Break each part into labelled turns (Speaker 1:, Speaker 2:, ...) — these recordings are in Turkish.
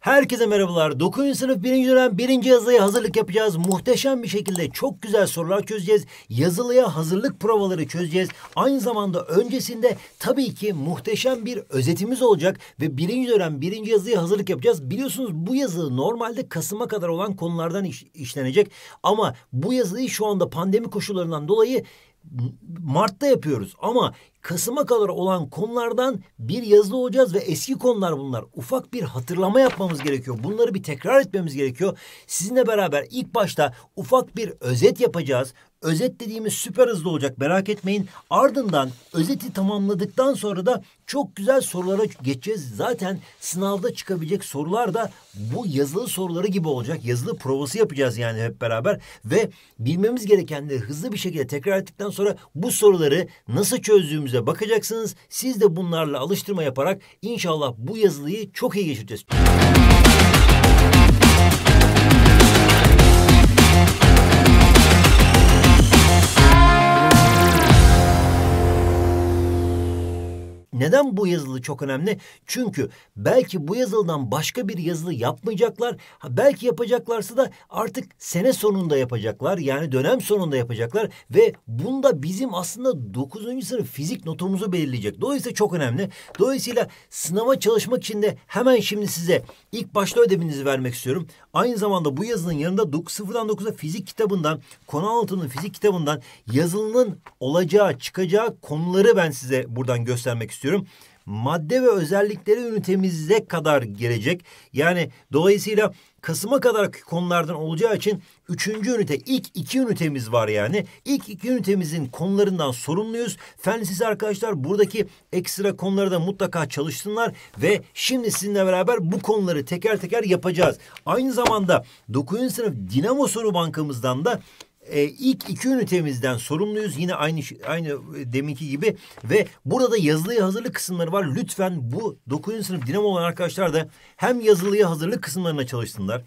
Speaker 1: Herkese merhabalar. 9. sınıf 1. dönem 1. yazılıya hazırlık yapacağız. Muhteşem bir şekilde çok güzel sorular çözeceğiz. Yazılıya hazırlık provaları çözeceğiz. Aynı zamanda öncesinde tabii ki muhteşem bir özetimiz olacak ve 1. dönem 1. yazılıya hazırlık yapacağız. Biliyorsunuz bu yazı normalde Kasım'a kadar olan konulardan iş, işlenecek ama bu yazıyı şu anda pandemi koşullarından dolayı Mart'ta yapıyoruz ama Kasım'a kadar olan konulardan bir yazılı olacağız ve eski konular bunlar. Ufak bir hatırlama yapmamız gerekiyor. Bunları bir tekrar etmemiz gerekiyor. Sizinle beraber ilk başta ufak bir özet yapacağız. Özet dediğimiz süper hızlı olacak merak etmeyin. Ardından özeti tamamladıktan sonra da çok güzel sorulara geçeceğiz. Zaten sınavda çıkabilecek sorular da bu yazılı soruları gibi olacak. Yazılı provası yapacağız yani hep beraber. Ve bilmemiz gerekenleri hızlı bir şekilde tekrar ettikten sonra bu soruları nasıl çözdüğümüze bakacaksınız. Siz de bunlarla alıştırma yaparak inşallah bu yazılıyı çok iyi geçireceğiz. Neden bu yazılı çok önemli? Çünkü belki bu yazılıdan başka bir yazılı yapmayacaklar. belki yapacaklarsa da artık sene sonunda yapacaklar. Yani dönem sonunda yapacaklar ve bunda bizim aslında 9. sınıf fizik notumuzu belirleyecek. Dolayısıyla çok önemli. Dolayısıyla sınava çalışmak için de hemen şimdi size ilk başta ödeminizi vermek istiyorum. Aynı zamanda bu yazının yanında 0'dan 9'a fizik kitabından, konu altının fizik kitabından yazılının olacağı, çıkacağı konuları ben size buradan göstermek istiyorum istiyorum. Madde ve özellikleri ünitemize kadar gelecek. Yani dolayısıyla Kasım'a kadar konulardan olacağı için üçüncü ünite, ilk iki ünitemiz var yani. İlk iki ünitemizin konularından sorumluyuz. Fen arkadaşlar buradaki ekstra konuları da mutlaka çalıştınlar ve şimdi sizinle beraber bu konuları teker teker yapacağız. Aynı zamanda 9. sınıf Dinamo soru bankamızdan da e, ilk iki ünitemizden sorumluyuz. Yine aynı aynı e, deminki gibi ve burada yazılıya hazırlık kısımları var. Lütfen bu 9. sınıf dinamo olan arkadaşlar da hem yazılıya hazırlık kısımlarına çalışsınlar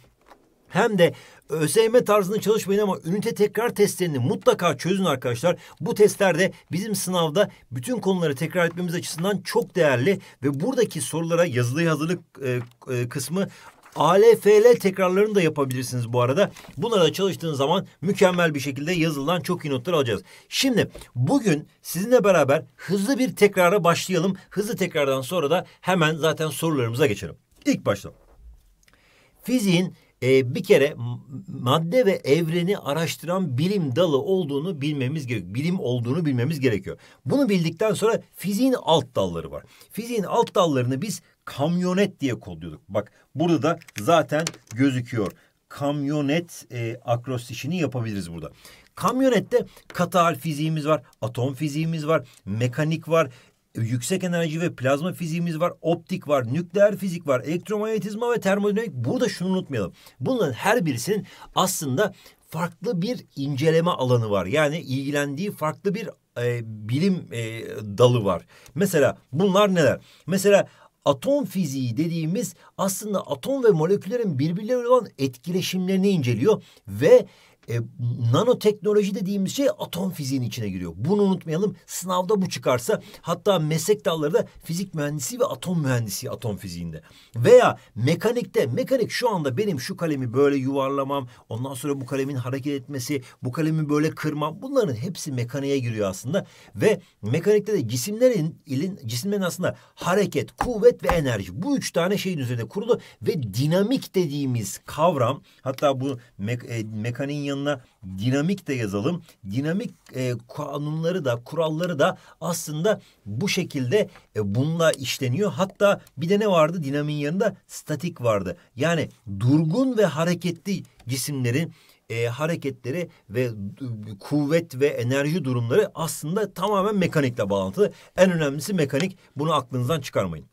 Speaker 1: hem de ÖSYM tarzında çalışmayın ama ünite tekrar testlerini mutlaka çözün arkadaşlar. Bu testlerde bizim sınavda bütün konuları tekrar etmemiz açısından çok değerli ve buradaki sorulara yazılı hazırlık e, e, kısmı ALFL tekrarlarını da yapabilirsiniz bu arada. Bunlara da çalıştığınız zaman mükemmel bir şekilde yazılan çok iyi notlar alacağız. Şimdi bugün sizinle beraber hızlı bir tekrara başlayalım. Hızlı tekrardan sonra da hemen zaten sorularımıza geçelim. İlk başta fiziğin e, bir kere madde ve evreni araştıran bilim dalı olduğunu bilmemiz gerekiyor. Bilim olduğunu bilmemiz gerekiyor. Bunu bildikten sonra fiziğin alt dalları var. Fiziğin alt dallarını biz kamyonet diye kodluyorduk. Bak burada da zaten gözüküyor. Kamyonet e, akrostişini yapabiliriz burada. Kamyonette katal fiziğimiz var, atom fiziğimiz var, mekanik var, e, yüksek enerji ve plazma fiziğimiz var, optik var, nükleer fizik var, elektromanyetizma ve termodinamik. Burada şunu unutmayalım. Bunların her birisinin aslında farklı bir inceleme alanı var. Yani ilgilendiği farklı bir e, bilim e, dalı var. Mesela bunlar neler? Mesela atom fiziği dediğimiz aslında atom ve moleküllerin birbirleriyle olan etkileşimlerini inceliyor ve e, nanoteknoloji dediğimiz şey atom fiziğinin içine giriyor. Bunu unutmayalım. Sınavda bu çıkarsa hatta meslek dalları da fizik mühendisi ve atom mühendisi atom fiziğinde. Veya mekanikte mekanik şu anda benim şu kalemi böyle yuvarlamam ondan sonra bu kalemin hareket etmesi bu kalemi böyle kırmam bunların hepsi mekaniğe giriyor aslında ve mekanikte de cisimlerin ilin cisimlerin aslında hareket, kuvvet ve enerji bu üç tane şeyin üzerine kurulu ve dinamik dediğimiz kavram hatta bu me, e, mekaniğin yanına dinamik de yazalım. Dinamik e, kanunları da kuralları da aslında bu şekilde e, bununla işleniyor. Hatta bir de ne vardı? Dinamiğin yanında statik vardı. Yani durgun ve hareketli cisimlerin e, hareketleri ve kuvvet ve enerji durumları aslında tamamen mekanikle bağlantılı. En önemlisi mekanik. Bunu aklınızdan çıkarmayın.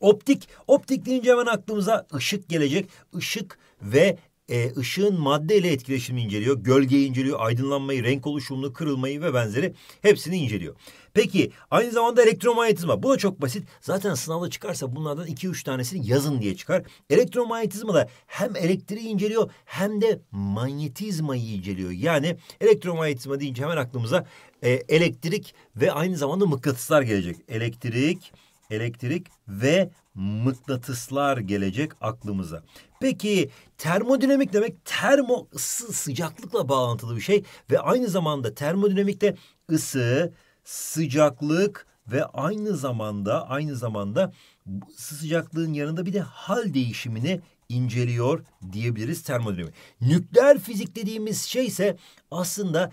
Speaker 1: Optik, optik deyince hemen aklımıza ışık gelecek. Işık ve e, ışığın madde etkileşimini inceliyor. Gölgeyi inceliyor, aydınlanmayı, renk oluşumunu, kırılmayı ve benzeri hepsini inceliyor. Peki aynı zamanda elektromanyetizma. Bu da çok basit. Zaten sınavda çıkarsa bunlardan iki üç tanesini yazın diye çıkar. Elektromanyetizma da hem elektriği inceliyor hem de manyetizmayı inceliyor. Yani elektromanyetizma deyince hemen aklımıza e, elektrik ve aynı zamanda mıknatıslar gelecek. Elektrik, elektrik ve mıknatıslar gelecek aklımıza. Peki termodinamik demek termo ısı sıcaklıkla bağlantılı bir şey ve aynı zamanda termodinamikte ısı, sıcaklık ve aynı zamanda aynı zamanda ısı sıcaklığın yanında bir de hal değişimini inceliyor diyebiliriz termodinamik. Nükleer fizik dediğimiz şey ise aslında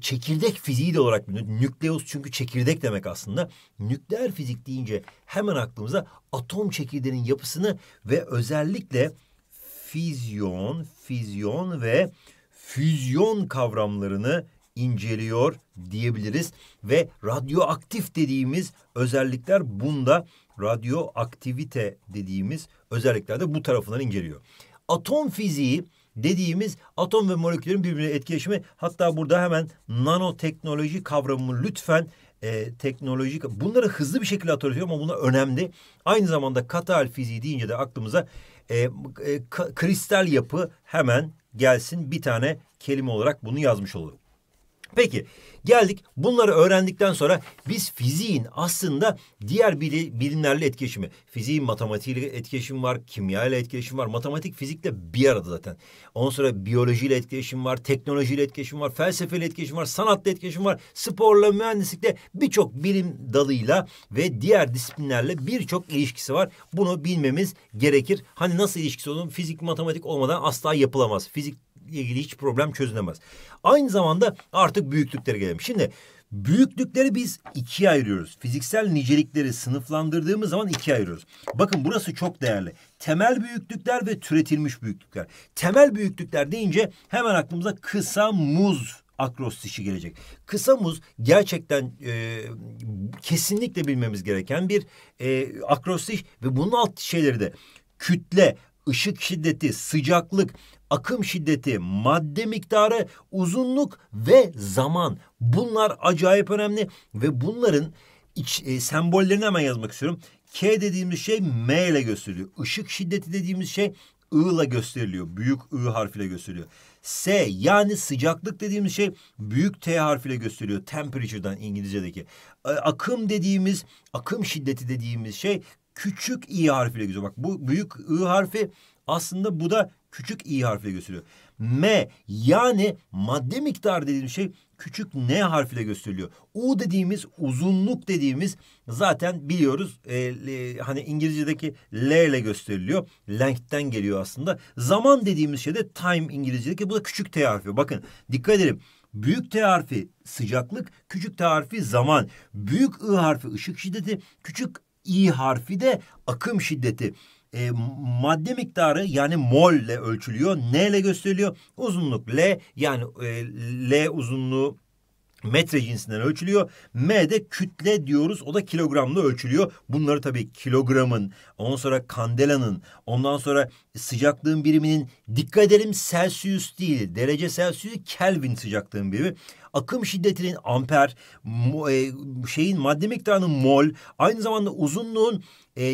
Speaker 1: çekirdek fiziği de olarak biliniyor. Nükleus çünkü çekirdek demek aslında. Nükleer fizik deyince hemen aklımıza atom çekirdeğinin yapısını ve özellikle fizyon, fizyon ve füzyon kavramlarını inceliyor diyebiliriz ve radyoaktif dediğimiz özellikler bunda radyoaktivite dediğimiz özellikler de bu tarafından inceliyor. Atom fiziği dediğimiz atom ve moleküllerin birbirine etkileşimi hatta burada hemen nanoteknoloji kavramını lütfen e, teknolojik bunları hızlı bir şekilde hatırlatıyorum ama bunlar önemli. Aynı zamanda katal fiziği deyince de aklımıza e, e, kristal yapı hemen gelsin bir tane kelime olarak bunu yazmış olurum. Peki geldik bunları öğrendikten sonra biz fiziğin aslında diğer bilimlerle etkileşimi. Fiziğin matematiğiyle etkileşim var, kimya ile etkileşim var. Matematik fizikle bir arada zaten. Ondan sonra biyolojiyle etkileşim var, teknolojiyle etkileşim var, felsefeyle etkileşim var, sanatla etkileşim var. Sporla, mühendislikle birçok bilim dalıyla ve diğer disiplinlerle birçok ilişkisi var. Bunu bilmemiz gerekir. Hani nasıl ilişkisi olduğunu fizik matematik olmadan asla yapılamaz. Fizik ilgili hiç problem çözülemez. Aynı zamanda artık büyüklüklere gelelim. Şimdi büyüklükleri biz ikiye ayırıyoruz. Fiziksel nicelikleri sınıflandırdığımız zaman ikiye ayırıyoruz. Bakın burası çok değerli. Temel büyüklükler ve türetilmiş büyüklükler. Temel büyüklükler deyince hemen aklımıza kısa muz akrostişi gelecek. Kısa muz gerçekten e, kesinlikle bilmemiz gereken bir e, akrostiş ve bunun alt şeyleri de kütle, ışık şiddeti, sıcaklık, akım şiddeti, madde miktarı, uzunluk ve zaman. Bunlar acayip önemli ve bunların iç, e, sembollerini hemen yazmak istiyorum. K dediğimiz şey M ile gösteriliyor. Işık şiddeti dediğimiz şey I ile gösteriliyor. Büyük I harfiyle gösteriliyor. S yani sıcaklık dediğimiz şey büyük T harfiyle gösteriliyor. Temperature'dan İngilizce'deki. E, akım dediğimiz, akım şiddeti dediğimiz şey küçük i harfiyle gözüküyor. Bak bu büyük i harfi aslında bu da küçük i harfiyle gösteriyor. M yani madde miktar dediğim şey küçük n harfiyle gösteriliyor. U dediğimiz uzunluk dediğimiz zaten biliyoruz e, e, hani İngilizce'deki L ile gösteriliyor. Length'ten geliyor aslında. Zaman dediğimiz şey de time İngilizce'deki bu da küçük t harfi. Bakın dikkat edelim. Büyük T harfi sıcaklık, küçük T harfi zaman. Büyük I harfi ışık şiddeti, küçük i harfi de akım şiddeti e, madde miktarı yani mol ile ölçülüyor. N ile gösteriliyor. Uzunluk L yani e, L uzunluğu metre cinsinden ölçülüyor. M de kütle diyoruz. O da kilogramla ölçülüyor. Bunları tabii kilogramın, ondan sonra kandelanın, ondan sonra sıcaklığın biriminin dikkat edelim Celsius değil. Derece Celsius Kelvin sıcaklığın birimi. Akım şiddetinin amper, e, şeyin madde miktarının mol, aynı zamanda uzunluğun e,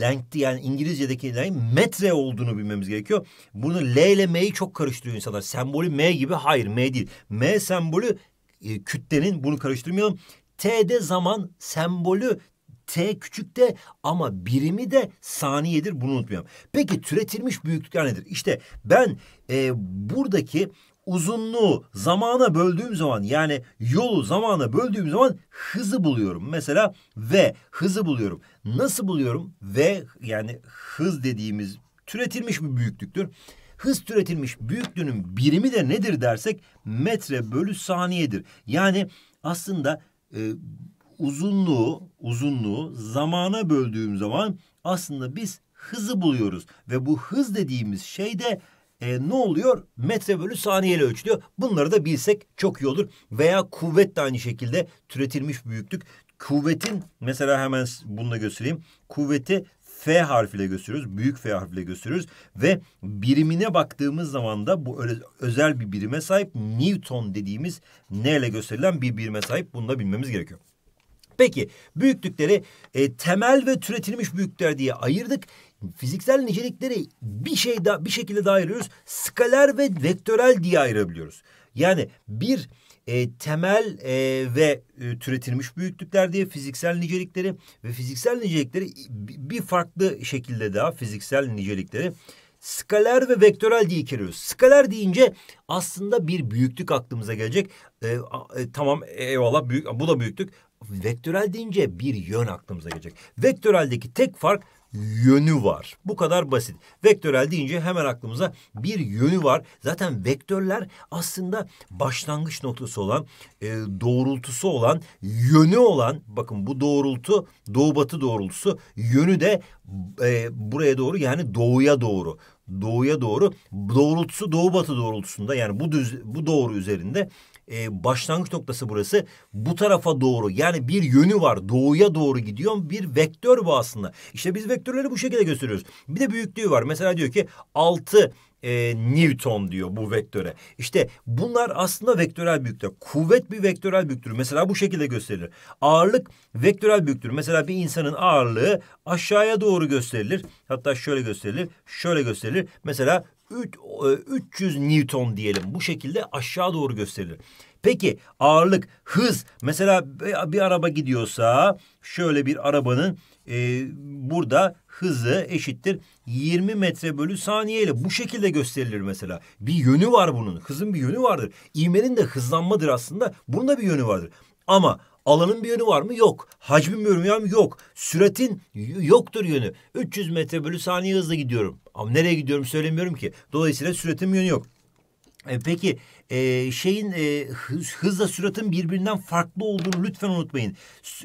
Speaker 1: length yani İngilizce'deki length metre olduğunu bilmemiz gerekiyor. Bunu L ile M'yi çok karıştırıyor insanlar. Sembolü M gibi hayır M değil. M sembolü e, kütlenin bunu karıştırmayalım. T'de zaman sembolü T küçük de ama birimi de saniyedir bunu unutmayalım. Peki türetilmiş büyüklükler nedir? İşte ben e, buradaki uzunluğu zamana böldüğüm zaman yani yolu zamana böldüğüm zaman hızı buluyorum. Mesela V hızı buluyorum. Nasıl buluyorum? V yani hız dediğimiz türetilmiş bir büyüklüktür. Hız türetilmiş büyüklüğünün birimi de nedir dersek metre bölü saniyedir. Yani aslında e, uzunluğu uzunluğu zamana böldüğüm zaman aslında biz hızı buluyoruz ve bu hız dediğimiz şey de e, ne oluyor? Metre bölü saniye ile ölçülüyor. Bunları da bilsek çok iyi olur. Veya kuvvet de aynı şekilde türetilmiş büyüklük. Kuvvetin mesela hemen bunu göstereyim. Kuvveti F harfiyle gösteriyoruz. Büyük F harfiyle gösteriyoruz. Ve birimine baktığımız zaman da bu öyle, özel bir birime sahip Newton dediğimiz N ile gösterilen bir birime sahip. Bunu da bilmemiz gerekiyor. Peki büyüklükleri e, temel ve türetilmiş büyüklükler diye ayırdık. Fiziksel nicelikleri bir şey da, bir şekilde daha ayırıyoruz. Skaler ve vektörel diye ayırabiliyoruz. Yani bir e, temel e, ve e, türetilmiş büyüklükler diye fiziksel nicelikleri ve fiziksel nicelikleri bir farklı şekilde daha fiziksel nicelikleri skaler ve vektörel diye ikiliyoruz. Skaler deyince aslında bir büyüklük aklımıza gelecek. E, e, tamam eyvallah büyük bu da büyüklük vektörel deyince bir yön aklımıza gelecek. Vektöreldeki tek fark yönü var. Bu kadar basit. Vektörel deyince hemen aklımıza bir yönü var. Zaten vektörler aslında başlangıç noktası olan, e, doğrultusu olan, yönü olan, bakın bu doğrultu doğu batı doğrultusu, yönü de e, buraya doğru yani doğuya doğru. Doğuya doğru doğrultusu doğu batı doğrultusunda yani bu düz bu doğru üzerinde e, başlangıç noktası burası. Bu tarafa doğru yani bir yönü var. Doğuya doğru gidiyor. Bir vektör bu aslında. İşte biz vektörleri bu şekilde gösteriyoruz. Bir de büyüklüğü var. Mesela diyor ki 6 e, Newton diyor bu vektöre. İşte bunlar aslında vektörel büyüklük. Kuvvet bir vektörel büyüklüktür. Mesela bu şekilde gösterilir. Ağırlık vektörel büyüklüktür. Mesela bir insanın ağırlığı aşağıya doğru gösterilir. Hatta şöyle gösterilir, şöyle gösterilir. Mesela 300 e, Newton diyelim. Bu şekilde aşağı doğru gösterilir. Peki ağırlık, hız. Mesela bir araba gidiyorsa şöyle bir arabanın e, burada hızı eşittir 20 metre bölü saniye ile bu şekilde gösterilir mesela. Bir yönü var bunun. Hızın bir yönü vardır. İğmenin de hızlanmadır aslında. Bunun da bir yönü vardır. Ama Alanın bir yönü var mı? Yok. Hacmin bir yönü var mı? Yok. Süratin yoktur yönü. 300 metre bölü saniye hızla gidiyorum. Ama nereye gidiyorum söylemiyorum ki. Dolayısıyla süratim yönü yok. E, peki e, şeyin e, hız, hızla süratin birbirinden farklı olduğunu lütfen unutmayın.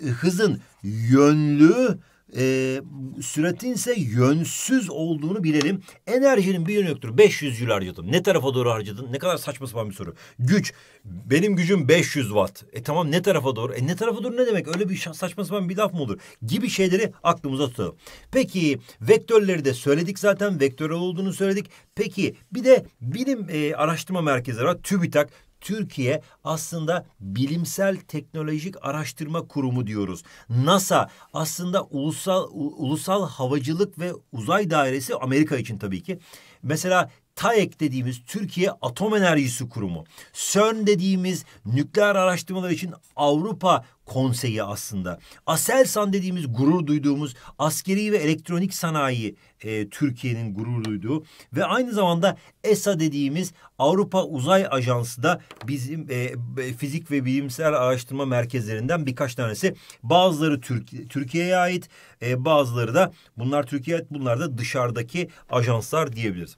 Speaker 1: Hızın yönlü e, süratin ise yönsüz olduğunu bilelim. Enerjinin bir yönü yoktur. 500 Jül harcadın. Ne tarafa doğru harcadın? Ne kadar saçma sapan bir soru. Güç. Benim gücüm 500 watt. E tamam ne tarafa doğru? E ne tarafa doğru ne demek? Öyle bir saçma sapan bir laf mı olur? Gibi şeyleri aklımıza tutalım. Peki vektörleri de söyledik zaten. Vektör olduğunu söyledik. Peki bir de bilim e, araştırma merkezleri var. TÜBİTAK. Türkiye aslında bilimsel teknolojik araştırma kurumu diyoruz. NASA aslında ulusal ulusal havacılık ve uzay dairesi Amerika için tabii ki. Mesela TAEK dediğimiz Türkiye Atom Enerjisi Kurumu, CERN dediğimiz nükleer araştırmalar için Avrupa Konseyi aslında. Aselsan dediğimiz gurur duyduğumuz askeri ve elektronik sanayi e, Türkiye'nin gurur duyduğu ve aynı zamanda ESA dediğimiz Avrupa Uzay Ajansı da bizim e, fizik ve bilimsel araştırma merkezlerinden birkaç tanesi. Bazıları Türkiye'ye ait, e, bazıları da bunlar Türkiye'ye ait, bunlar da dışarıdaki ajanslar diyebiliriz.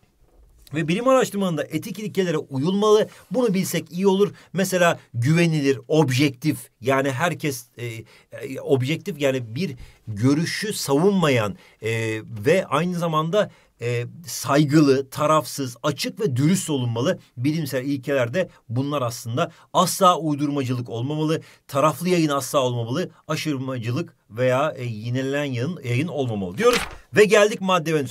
Speaker 1: Ve bilim araştırmanında etik ilkelere uyulmalı. Bunu bilsek iyi olur. Mesela güvenilir, objektif yani herkes e, e, objektif yani bir görüşü savunmayan e, ve aynı zamanda e, saygılı, tarafsız, açık ve dürüst olunmalı. Bilimsel ilkelerde bunlar aslında asla uydurmacılık olmamalı, taraflı yayın asla olmamalı, aşırmacılık veya e, yinelenen yayın, yayın olmamalı diyoruz. Ve geldik madde ve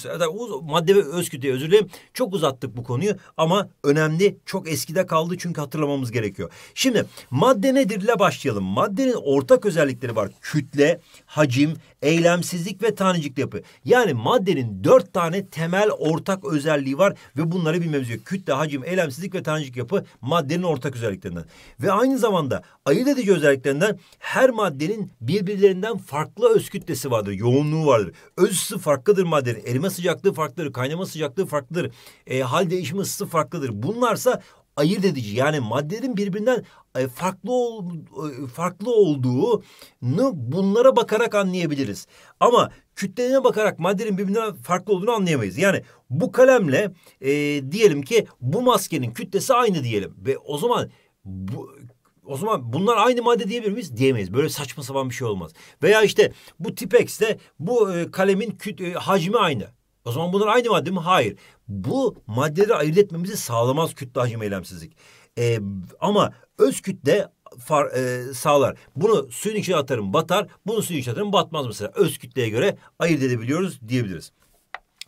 Speaker 1: Madde ve özgü diye özür dilerim. Çok uzattık bu konuyu ama önemli çok eskide kaldı çünkü hatırlamamız gerekiyor. Şimdi madde nedir ile başlayalım. Maddenin ortak özellikleri var. Kütle, hacim, eylemsizlik ve tanecik yapı. Yani maddenin dört tane temel ortak özelliği var ve bunları bilmemiz gerekiyor. Kütle, hacim, eylemsizlik ve tanecik yapı maddenin ortak özelliklerinden. Ve aynı zamanda ayırt edici özelliklerinden her maddenin birbirlerinden farklı öz kütlesi vardır, yoğunluğu vardır. Öz ısı farklıdır maddenin. Erime sıcaklığı farklıdır, kaynama sıcaklığı farklıdır. E, hal değişimi ısısı farklıdır. Bunlarsa ayırt edici. Yani maddenin birbirinden e, farklı ol, e, farklı olduğunu bunlara bakarak anlayabiliriz. Ama kütlelerine bakarak maddenin birbirinden farklı olduğunu anlayamayız. Yani bu kalemle e, diyelim ki bu maskenin kütlesi aynı diyelim ve o zaman bu, o zaman bunlar aynı madde diyebilir miyiz? Diyemeyiz. Böyle saçma sapan bir şey olmaz. Veya işte bu tipexte bu e, kalemin küt, e, hacmi aynı. O zaman bunlar aynı madde mi? Hayır. Bu maddeleri ayırt etmemizi sağlamaz kütle hacim eylemsizlik. E, ama öz kütle far, e, sağlar. Bunu suyun içine atarım batar, bunu suyun içine atarım batmaz mesela. Öz kütleye göre ayırt edebiliyoruz diyebiliriz.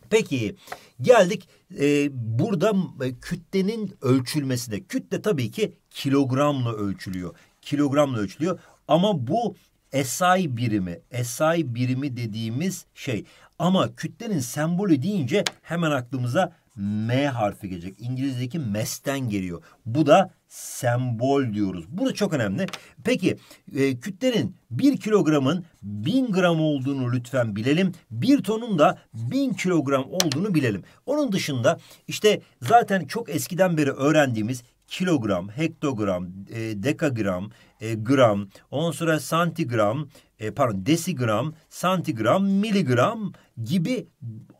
Speaker 1: Peki Geldik e, burada e, kütlenin ölçülmesine. Kütle tabii ki kilogramla ölçülüyor. Kilogramla ölçülüyor. Ama bu SI birimi, SI birimi dediğimiz şey. Ama kütlenin sembolü deyince hemen aklımıza M harfi gelecek. İngilizce'deki mes'ten geliyor. Bu da sembol diyoruz. Burası çok önemli. Peki e, kütlenin bir kilogramın bin gram olduğunu lütfen bilelim. Bir tonun da bin kilogram olduğunu bilelim. Onun dışında işte zaten çok eskiden beri öğrendiğimiz kilogram, hektogram, e, dekagram, e, gram, on sonra santigram, e, pardon desigram, santigram, miligram gibi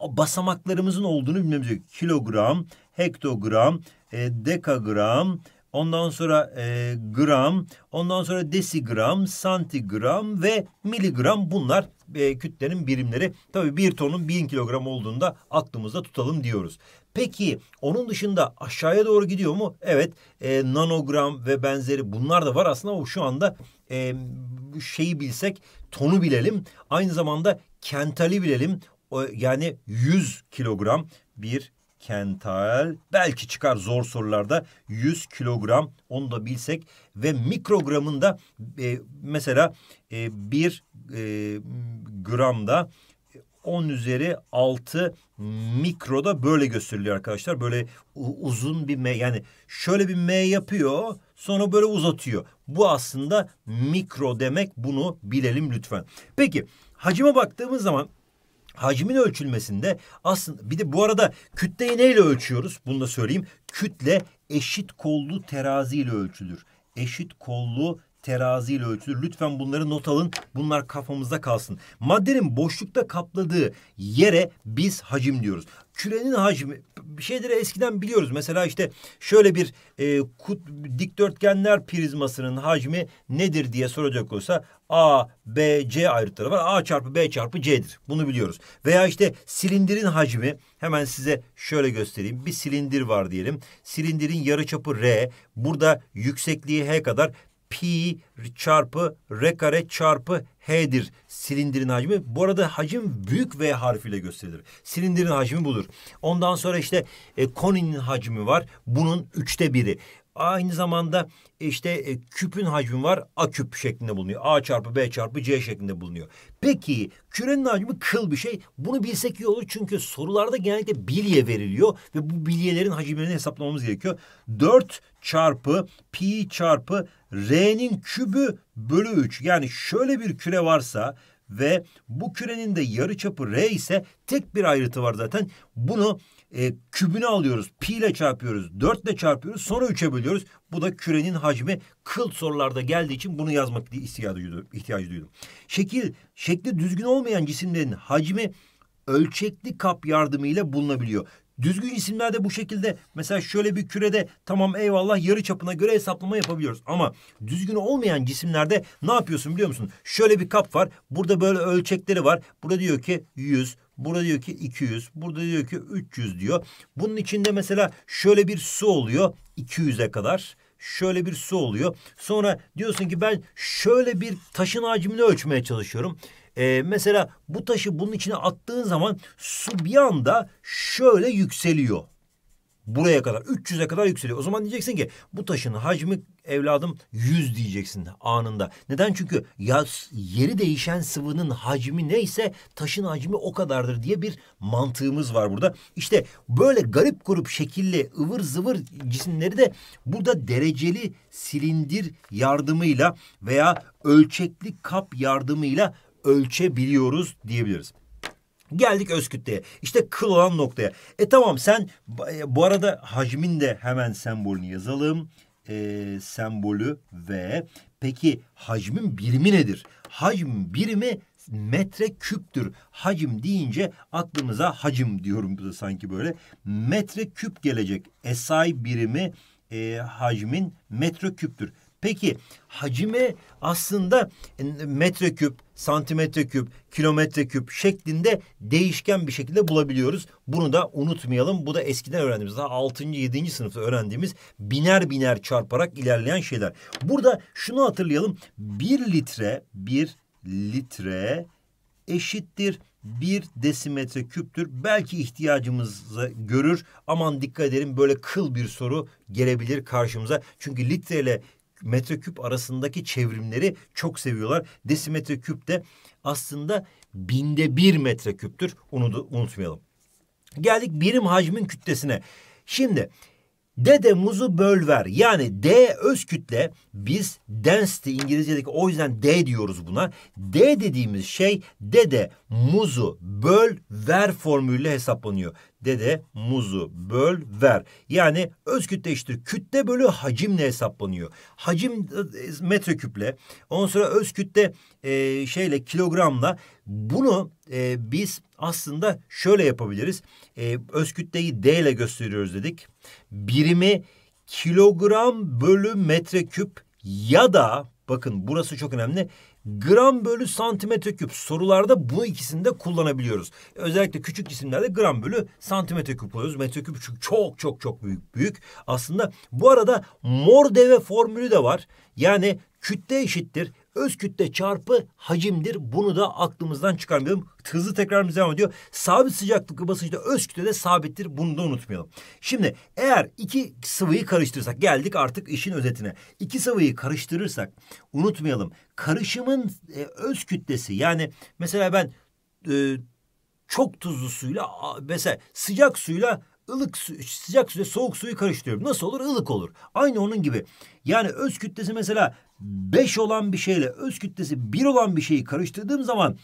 Speaker 1: basamaklarımızın olduğunu bilmemiz gerekiyor. Kilogram, hektogram, e, dekagram, Ondan sonra e, gram, ondan sonra desigram, santigram ve miligram bunlar e, kütlenin birimleri. Tabii bir tonun bin kilogram olduğunda aklımızda tutalım diyoruz. Peki onun dışında aşağıya doğru gidiyor mu? Evet e, nanogram ve benzeri bunlar da var aslında O şu anda e, şeyi bilsek tonu bilelim. Aynı zamanda kentali bilelim. O, yani 100 kilogram bir Kental. Belki çıkar zor sorularda 100 kilogram onu da bilsek ve mikrogramında e, mesela e, bir e, gramda 10 e, üzeri 6 mikroda böyle gösteriliyor arkadaşlar. Böyle uzun bir M yani şöyle bir M yapıyor sonra böyle uzatıyor. Bu aslında mikro demek bunu bilelim lütfen. Peki hacime baktığımız zaman hacmin ölçülmesinde aslında bir de bu arada kütleyi neyle ölçüyoruz? Bunu da söyleyeyim. Kütle eşit kollu terazi ile ölçülür. Eşit kollu terazi ile ölçülür. Lütfen bunları not alın. Bunlar kafamızda kalsın. Maddenin boşlukta kapladığı yere biz hacim diyoruz. Kürenin hacmi bir şeyleri eskiden biliyoruz. Mesela işte şöyle bir e, kut, dikdörtgenler prizmasının hacmi nedir diye soracak olsa A, B, C ayrıtları var. A çarpı B çarpı C'dir. Bunu biliyoruz. Veya işte silindirin hacmi hemen size şöyle göstereyim. Bir silindir var diyelim. Silindirin yarıçapı R. Burada yüksekliği H kadar pi çarpı r kare çarpı h'dir silindirin hacmi. Bu arada hacim büyük V harfiyle gösterilir. Silindirin hacmi budur. Ondan sonra işte e, koninin hacmi var. Bunun üçte biri. Aynı zamanda e, işte e, küpün hacmi var A küp şeklinde bulunuyor. A çarpı B çarpı C şeklinde bulunuyor. Peki kürenin hacmi kıl bir şey. Bunu bilsek iyi olur çünkü sorularda genellikle bilye veriliyor ve bu bilyelerin hacimlerini hesaplamamız gerekiyor. 4 çarpı pi çarpı R'nin kübü bölü 3. Yani şöyle bir küre varsa ve bu kürenin de yarı çapı R ise tek bir ayrıtı var zaten. Bunu e, kübünü alıyoruz. Pi ile çarpıyoruz. Dörtle çarpıyoruz. Sonra üçe bölüyoruz. Bu da kürenin hacmi kıl sorularda geldiği için bunu yazmak ihtiyacı duydum. Ihtiyacı duydum. Şekil, şekli düzgün olmayan cisimlerin hacmi ölçekli kap yardımıyla bulunabiliyor. Düzgün cisimlerde bu şekilde mesela şöyle bir kürede tamam eyvallah yarı çapına göre hesaplama yapabiliyoruz. Ama düzgün olmayan cisimlerde ne yapıyorsun biliyor musun? Şöyle bir kap var. Burada böyle ölçekleri var. Burada diyor ki 100, Burada diyor ki 200. Burada diyor ki 300 diyor. Bunun içinde mesela şöyle bir su oluyor 200'e kadar. Şöyle bir su oluyor. Sonra diyorsun ki ben şöyle bir taşın hacmini ölçmeye çalışıyorum. Ee, mesela bu taşı bunun içine attığın zaman su bir anda şöyle yükseliyor buraya kadar 300'e kadar yükseliyor. O zaman diyeceksin ki bu taşın hacmi evladım 100 diyeceksin anında. Neden? Çünkü ya, yeri değişen sıvının hacmi neyse taşın hacmi o kadardır diye bir mantığımız var burada. İşte böyle garip grup şekilli ıvır zıvır cisimleri de burada dereceli silindir yardımıyla veya ölçekli kap yardımıyla ölçebiliyoruz diyebiliriz. Geldik Özküt'te. İşte kıl olan noktaya. E tamam sen e, bu arada hacmin de hemen sembolünü yazalım. E, sembolü ve peki hacmin birimi nedir? Hacm birimi metre küptür. Hacim deyince aklımıza hacim diyorum burada sanki böyle. Metre küp gelecek. SI birimi e, hacmin metre küptür. Peki hacime aslında e, metreküp, santimetre küp, kilometre küp şeklinde değişken bir şekilde bulabiliyoruz. Bunu da unutmayalım. Bu da eskiden öğrendiğimiz, daha 6. 7. sınıfta öğrendiğimiz biner biner çarparak ilerleyen şeyler. Burada şunu hatırlayalım. bir litre, bir litre eşittir bir desimetre küptür. Belki ihtiyacımızı görür. Aman dikkat edelim böyle kıl bir soru gelebilir karşımıza. Çünkü litre ile metreküp arasındaki çevrimleri çok seviyorlar. Desimetreküp de aslında binde bir metreküptür. Onu da unutmayalım. Geldik birim hacmin kütlesine. Şimdi D de muzu böl ver. Yani D öz kütle biz density İngilizce'deki o yüzden D diyoruz buna. D dediğimiz şey D de muzu böl ver formülüyle hesaplanıyor dede muzu böl ver. Yani öz kütle eşittir. Kütle bölü hacimle hesaplanıyor. Hacim e, e, metreküple. Ondan sonra öz kütle e, şeyle kilogramla. Bunu e, biz aslında şöyle yapabiliriz. E, öz kütleyi D ile gösteriyoruz dedik. Birimi kilogram bölü metreküp ya da bakın burası çok önemli gram bölü santimetre küp sorularda bu ikisini de kullanabiliyoruz. Özellikle küçük cisimlerde gram bölü santimetre küp oluyoruz. Metreküp çünkü çok çok çok büyük büyük. Aslında bu arada mor deve formülü de var. Yani kütle eşittir Öz kütle çarpı hacimdir. Bunu da aklımızdan çıkarmayalım. Hızlı tekrar devam ediyor. Sabit sıcaklık basınçta öz kütle de sabittir. Bunu da unutmayalım. Şimdi eğer iki sıvıyı karıştırırsak geldik artık işin özetine. İki sıvıyı karıştırırsak unutmayalım. Karışımın e, öz kütlesi yani mesela ben e, çok tuzlu suyla mesela sıcak suyla ılık su, sıcak suya soğuk suyu karıştırıyorum. Nasıl olur? Ilık olur. Aynı onun gibi. Yani öz kütlesi mesela beş olan bir şeyle öz kütlesi bir olan bir şeyi karıştırdığım zaman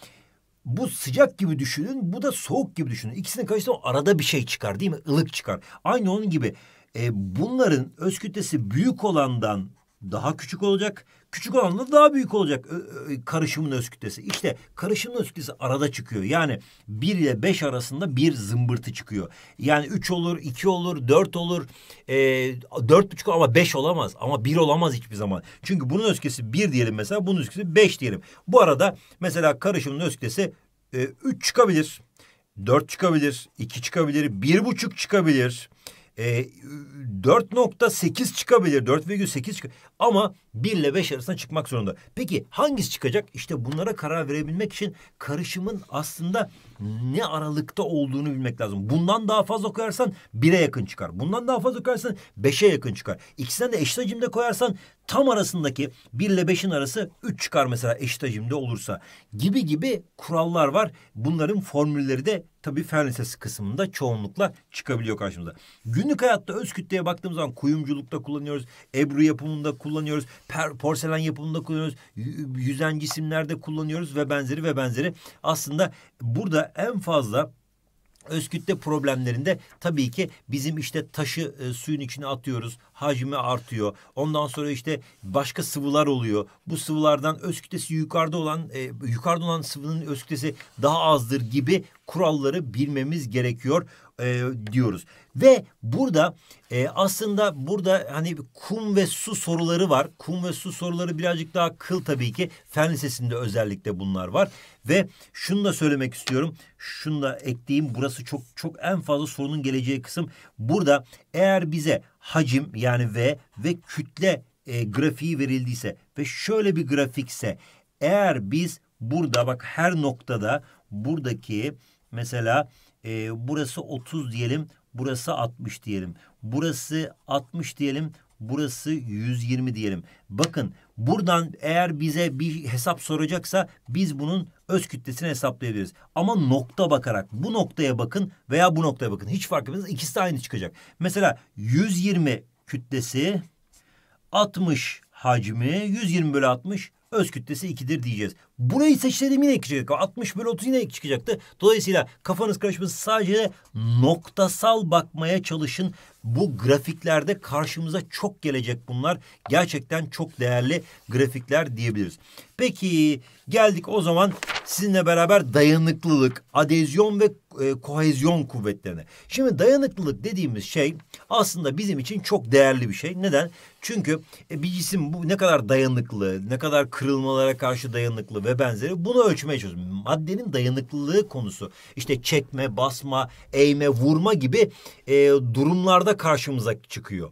Speaker 1: bu sıcak gibi düşünün, bu da soğuk gibi düşünün. İkisini karıştırdığım arada bir şey çıkar değil mi? Ilık çıkar. Aynı onun gibi e, bunların öz kütlesi büyük olandan daha küçük olacak. Küçük olan da daha büyük olacak karışımın öz kütlesi. İşte karışımın öz kütlesi arada çıkıyor. Yani bir ile beş arasında bir zımbırtı çıkıyor. Yani üç olur, iki olur, dört olur, ee, dört buçuk ama beş olamaz. Ama bir olamaz hiçbir zaman. Çünkü bunun öz kütlesi bir diyelim mesela, bunun öz kütlesi beş diyelim. Bu arada mesela karışımın öz kütlesi e, üç çıkabilir, dört çıkabilir, iki çıkabilir, bir buçuk çıkabilir... E, ee, 4.8 çıkabilir, 4.8 çık ama 1 ile 5 arasında çıkmak zorunda. Peki hangisi çıkacak? İşte bunlara karar verebilmek için karışımın aslında ne aralıkta olduğunu bilmek lazım. Bundan daha fazla koyarsan bire yakın çıkar. Bundan daha fazla koyarsan beşe yakın çıkar. İkisinden de eşit hacimde koyarsan tam arasındaki bir ile beşin arası üç çıkar mesela eşit hacimde olursa. Gibi gibi kurallar var. Bunların formülleri de tabii fen lisesi kısmında çoğunlukla çıkabiliyor karşımıza. Günlük hayatta öz kütleye baktığımız zaman kuyumculukta kullanıyoruz, ebru yapımında kullanıyoruz, per, porselen yapımında kullanıyoruz, yüzen cisimlerde kullanıyoruz ve benzeri ve benzeri. Aslında burada en fazla Öz problemlerinde tabii ki bizim işte taşı e, suyun içine atıyoruz. Hacmi artıyor. Ondan sonra işte başka sıvılar oluyor. Bu sıvılardan öz yukarıda olan e, yukarıda olan sıvının öz daha azdır gibi kuralları bilmemiz gerekiyor e, diyoruz. Ve burada e, aslında burada hani kum ve su soruları var. Kum ve su soruları birazcık daha kıl tabii ki. Fen Lisesi'nde özellikle bunlar var. Ve şunu da söylemek istiyorum. Şunu da ekleyeyim. Burası çok çok en fazla sorunun geleceği kısım. Burada eğer bize hacim yani V ve kütle e, grafiği verildiyse ve şöyle bir grafikse eğer biz burada bak her noktada buradaki mesela e, burası 30 diyelim, burası 60 diyelim. Burası 60 diyelim, burası 120 diyelim. Bakın buradan eğer bize bir hesap soracaksa biz bunun öz kütlesini hesaplayabiliriz. Ama nokta bakarak bu noktaya bakın veya bu noktaya bakın. Hiç fark etmez. İkisi de aynı çıkacak. Mesela 120 kütlesi 60 hacmi 120 bölü 60 öz kütlesi 2'dir diyeceğiz. Burayı seçseydim yine çıkacak. 60 bölü 30 yine çıkacaktı. Dolayısıyla kafanız karışmasın. Sadece noktasal bakmaya çalışın. Bu grafiklerde karşımıza çok gelecek bunlar. Gerçekten çok değerli grafikler diyebiliriz. Peki geldik o zaman sizinle beraber dayanıklılık, adezyon ve e, kohezyon kuvvetlerine. Şimdi dayanıklılık dediğimiz şey aslında bizim için çok değerli bir şey. Neden? Çünkü e, bir cisim bu ne kadar dayanıklı, ne kadar kırılmalara karşı dayanıklı ve benzeri bunu ölçmeye çalışıyoruz. Maddenin dayanıklılığı konusu işte çekme, basma, eğme, vurma gibi e, durumlarda karşımıza çıkıyor.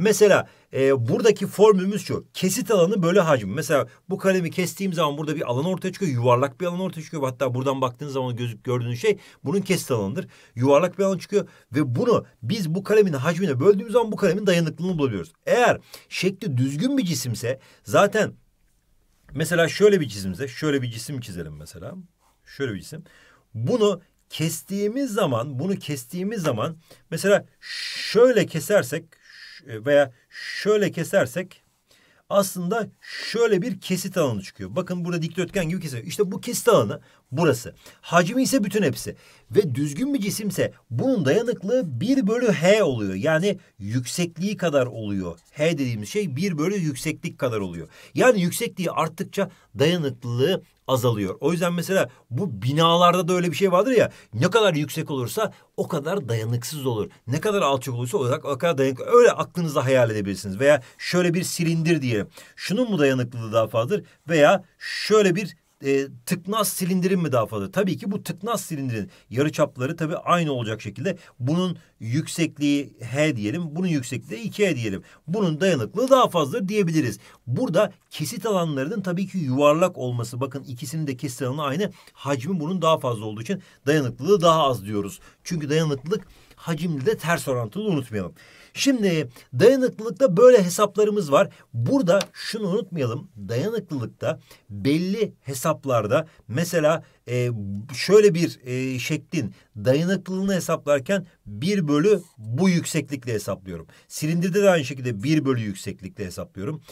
Speaker 1: Mesela e, buradaki formülümüz şu. Kesit alanı bölü hacmi. Mesela bu kalemi kestiğim zaman burada bir alan ortaya çıkıyor. Yuvarlak bir alan ortaya çıkıyor. Hatta buradan baktığınız zaman gözük gördüğünüz şey bunun kesit alanıdır. Yuvarlak bir alan çıkıyor ve bunu biz bu kalemin hacmine böldüğümüz zaman bu kalemin dayanıklılığını bulabiliyoruz. Eğer şekli düzgün bir cisimse zaten mesela şöyle bir cisimse şöyle bir cisim çizelim mesela. Şöyle bir cisim. Bunu kestiğimiz zaman bunu kestiğimiz zaman mesela şöyle kesersek e, veya şöyle kesersek aslında şöyle bir kesit alanı çıkıyor. Bakın burada dikdörtgen gibi kesiyor. İşte bu kesit alanı burası. Hacmi ise bütün hepsi. Ve düzgün bir cisimse bunun dayanıklığı 1 bölü h oluyor. Yani yüksekliği kadar oluyor. H dediğimiz şey 1 bölü yükseklik kadar oluyor. Yani yüksekliği arttıkça dayanıklılığı azalıyor. O yüzden mesela bu binalarda da öyle bir şey vardır ya. Ne kadar yüksek olursa o kadar dayanıksız olur. Ne kadar alçak olursa o kadar dayanıklı. Öyle aklınızda hayal edebilirsiniz. Veya şöyle bir silindir diyelim. Şunun mu dayanıklılığı daha fazladır? Veya şöyle bir e, tıknaz silindirin mi daha fazla? Tabii ki bu tıknaz silindirin yarı çapları tabii aynı olacak şekilde. Bunun yüksekliği H diyelim, bunun yüksekliği 2H diyelim. Bunun dayanıklılığı daha fazla diyebiliriz. Burada kesit alanlarının tabii ki yuvarlak olması. Bakın ikisinin de kesit alanı aynı. Hacmi bunun daha fazla olduğu için dayanıklılığı daha az diyoruz. Çünkü dayanıklılık hacimle de ters orantılı unutmayalım. Şimdi dayanıklılıkta böyle hesaplarımız var. Burada şunu unutmayalım. Dayanıklılıkta belli hesaplarda mesela e, şöyle bir e, şeklin dayanıklılığını hesaplarken bir bölü bu yükseklikle hesaplıyorum. Silindirde de aynı şekilde bir bölü yükseklikle hesaplıyorum.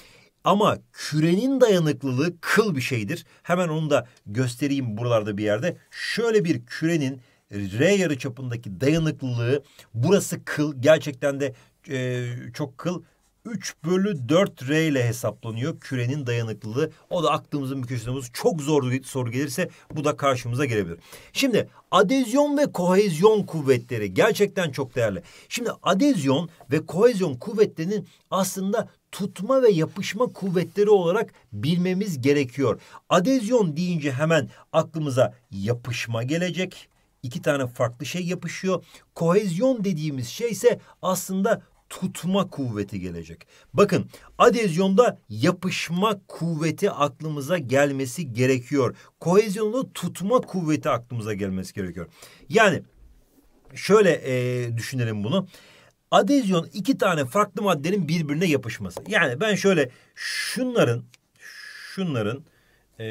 Speaker 1: Ama kürenin dayanıklılığı kıl bir şeydir. Hemen onu da göstereyim buralarda bir yerde. Şöyle bir kürenin R yarı çapındaki dayanıklılığı burası kıl gerçekten de e, çok kıl 3 bölü 4 R ile hesaplanıyor kürenin dayanıklılığı. O da aklımızın bir köşesinde çok zor soru gelirse bu da karşımıza gelebilir. Şimdi adezyon ve kohezyon kuvvetleri gerçekten çok değerli. Şimdi adezyon ve kohezyon kuvvetlerinin aslında tutma ve yapışma kuvvetleri olarak bilmemiz gerekiyor. Adezyon deyince hemen aklımıza yapışma gelecek. İki tane farklı şey yapışıyor. Kohezyon dediğimiz şey ise aslında tutma kuvveti gelecek. Bakın adezyonda yapışma kuvveti aklımıza gelmesi gerekiyor. Kohezyonda tutma kuvveti aklımıza gelmesi gerekiyor. Yani şöyle e, düşünelim bunu. Adezyon iki tane farklı maddenin birbirine yapışması. Yani ben şöyle şunların şunların e,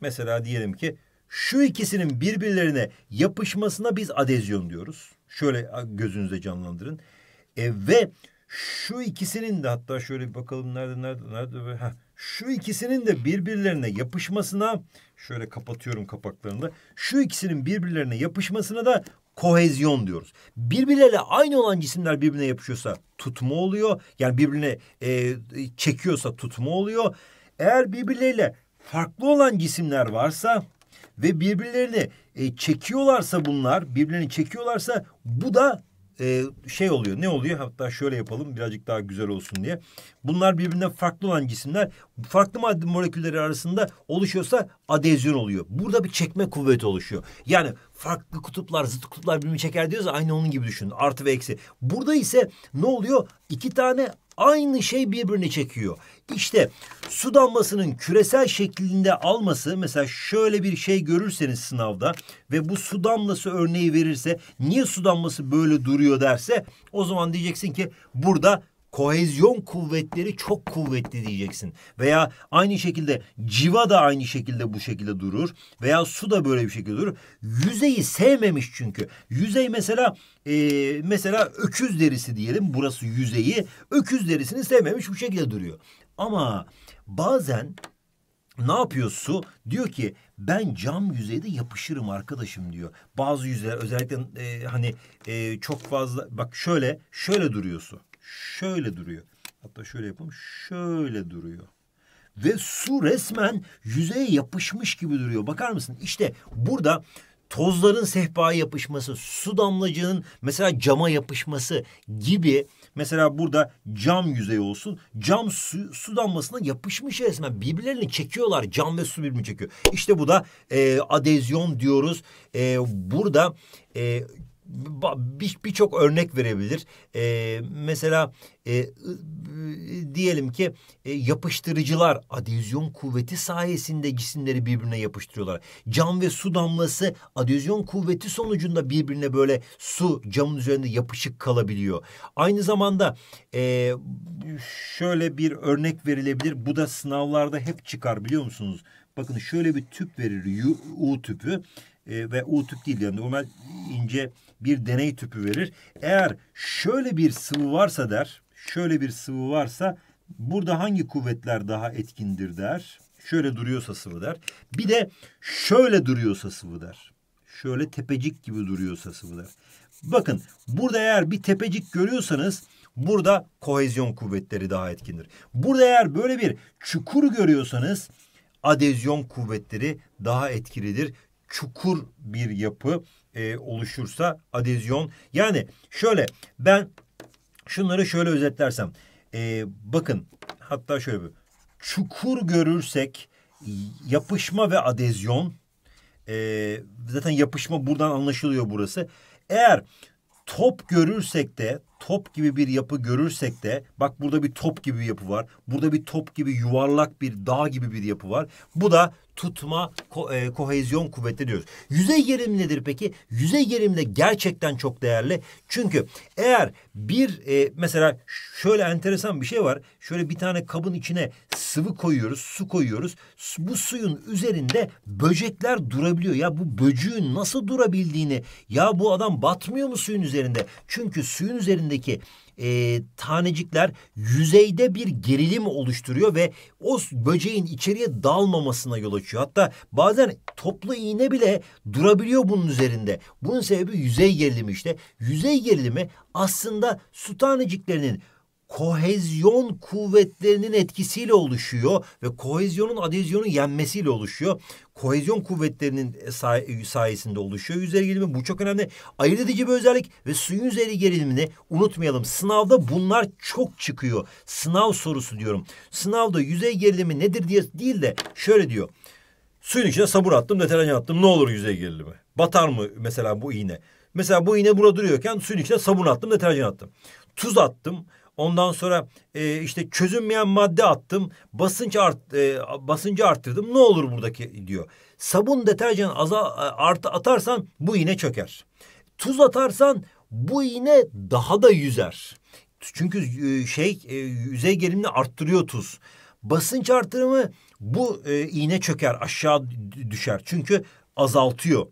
Speaker 1: mesela diyelim ki şu ikisinin birbirlerine yapışmasına biz adezyon diyoruz. Şöyle gözünüze canlandırın. E, ve şu ikisinin de hatta şöyle bir bakalım nerede nerede nerede ha şu ikisinin de birbirlerine yapışmasına şöyle kapatıyorum kapaklarını da şu ikisinin birbirlerine yapışmasına da kohezyon diyoruz. Birbirleriyle aynı olan cisimler birbirine yapışıyorsa tutma oluyor. Yani birbirine e, çekiyorsa tutma oluyor. Eğer birbirleriyle farklı olan cisimler varsa ve birbirlerini e, çekiyorlarsa bunlar, birbirlerini çekiyorlarsa bu da e, şey oluyor. Ne oluyor? Hatta şöyle yapalım birazcık daha güzel olsun diye. Bunlar birbirinden farklı olan cisimler farklı madde molekülleri arasında oluşuyorsa adezyon oluyor. Burada bir çekme kuvveti oluşuyor. Yani farklı kutuplar, zıt kutuplar birbirini çeker diyoruz aynı onun gibi düşünün. Artı ve eksi. Burada ise ne oluyor? İki tane aynı şey birbirini çekiyor. İşte su damlasının küresel şeklinde alması mesela şöyle bir şey görürseniz sınavda ve bu su damlası örneği verirse niye su damlası böyle duruyor derse o zaman diyeceksin ki burada kohezyon kuvvetleri çok kuvvetli diyeceksin. Veya aynı şekilde civa da aynı şekilde bu şekilde durur. Veya su da böyle bir şekilde durur. Yüzeyi sevmemiş çünkü. Yüzey mesela e, mesela öküz derisi diyelim. Burası yüzeyi. Öküz derisini sevmemiş bu şekilde duruyor. Ama bazen ne yapıyor su? Diyor ki ben cam yüzeyde yapışırım arkadaşım diyor. Bazı yüzeyler özellikle e, hani e, çok fazla bak şöyle şöyle duruyor su. Şöyle duruyor. Hatta şöyle yapalım. Şöyle duruyor. Ve su resmen yüzeye yapışmış gibi duruyor. Bakar mısın? İşte burada tozların sehpaya yapışması, su damlacığının mesela cama yapışması gibi Mesela burada cam yüzey olsun. Cam su, su damlasına yapışmış resmen. Birbirlerini çekiyorlar. Cam ve su birbirini çekiyor. İşte bu da e, adezyon diyoruz. E, burada e, birçok bir örnek verebilir. Ee, e, mesela e, diyelim ki e, yapıştırıcılar adezyon kuvveti sayesinde cisimleri birbirine yapıştırıyorlar. Cam ve su damlası adezyon kuvveti sonucunda birbirine böyle su camın üzerinde yapışık kalabiliyor. Aynı zamanda e, şöyle bir örnek verilebilir. Bu da sınavlarda hep çıkar biliyor musunuz? Bakın şöyle bir tüp verir U, U tüpü e, ve U tüp değil yani normal ince bir deney tüpü verir. Eğer şöyle bir sıvı varsa der, şöyle bir sıvı varsa burada hangi kuvvetler daha etkindir der. Şöyle duruyorsa sıvı der. Bir de şöyle duruyorsa sıvı der. Şöyle tepecik gibi duruyorsa sıvı der. Bakın burada eğer bir tepecik görüyorsanız burada kohezyon kuvvetleri daha etkindir. Burada eğer böyle bir çukur görüyorsanız adezyon kuvvetleri daha etkilidir. Çukur bir yapı e, oluşursa adezyon. Yani şöyle ben şunları şöyle özetlersem. E, bakın hatta şöyle bir çukur görürsek yapışma ve adezyon. E, zaten yapışma buradan anlaşılıyor burası. Eğer top görürsek de top gibi bir yapı görürsek de bak burada bir top gibi bir yapı var. Burada bir top gibi yuvarlak bir dağ gibi bir yapı var. Bu da tutma, ko e, kohezyon kuvveti diyoruz. Yüzey gerilimi nedir peki? Yüzey gerilimi de gerçekten çok değerli. Çünkü eğer bir e, mesela şöyle enteresan bir şey var. Şöyle bir tane kabın içine sıvı koyuyoruz, su koyuyoruz. Bu suyun üzerinde böcekler durabiliyor. Ya bu böcüğün nasıl durabildiğini, ya bu adam batmıyor mu suyun üzerinde? Çünkü suyun üzerindeki e, tanecikler yüzeyde bir gerilim oluşturuyor ve o böceğin içeriye dalmamasına yol açıyor. Hatta bazen toplu iğne bile durabiliyor bunun üzerinde. Bunun sebebi yüzey gerilimi işte. Yüzey gerilimi aslında su taneciklerinin kohezyon kuvvetlerinin etkisiyle oluşuyor ve kohezyonun adezyonun yenmesiyle oluşuyor kohezyon kuvvetlerinin e, say e, sayesinde oluşuyor yüzey gerilimi. Bu çok önemli. Ayırt edici bir özellik ve suyun yüzey gerilimini unutmayalım. Sınavda bunlar çok çıkıyor. Sınav sorusu diyorum. Sınavda yüzey gerilimi nedir diye değil de şöyle diyor. Suyun içine sabun attım, deterjan attım. Ne olur yüzey gerilimi? Batar mı mesela bu iğne? Mesela bu iğne burada duruyorken suyun içine sabun attım, deterjan attım. Tuz attım. Ondan sonra e, işte çözünmeyen madde attım. Basınç art, e, basıncı arttırdım. Ne olur buradaki diyor. Sabun deterjan aza, e, art atarsan bu iğne çöker. Tuz atarsan bu iğne daha da yüzer. Çünkü e, şey e, yüzey gelimini arttırıyor tuz. Basınç artırımı bu e, iğne çöker aşağı düşer. Çünkü azaltıyor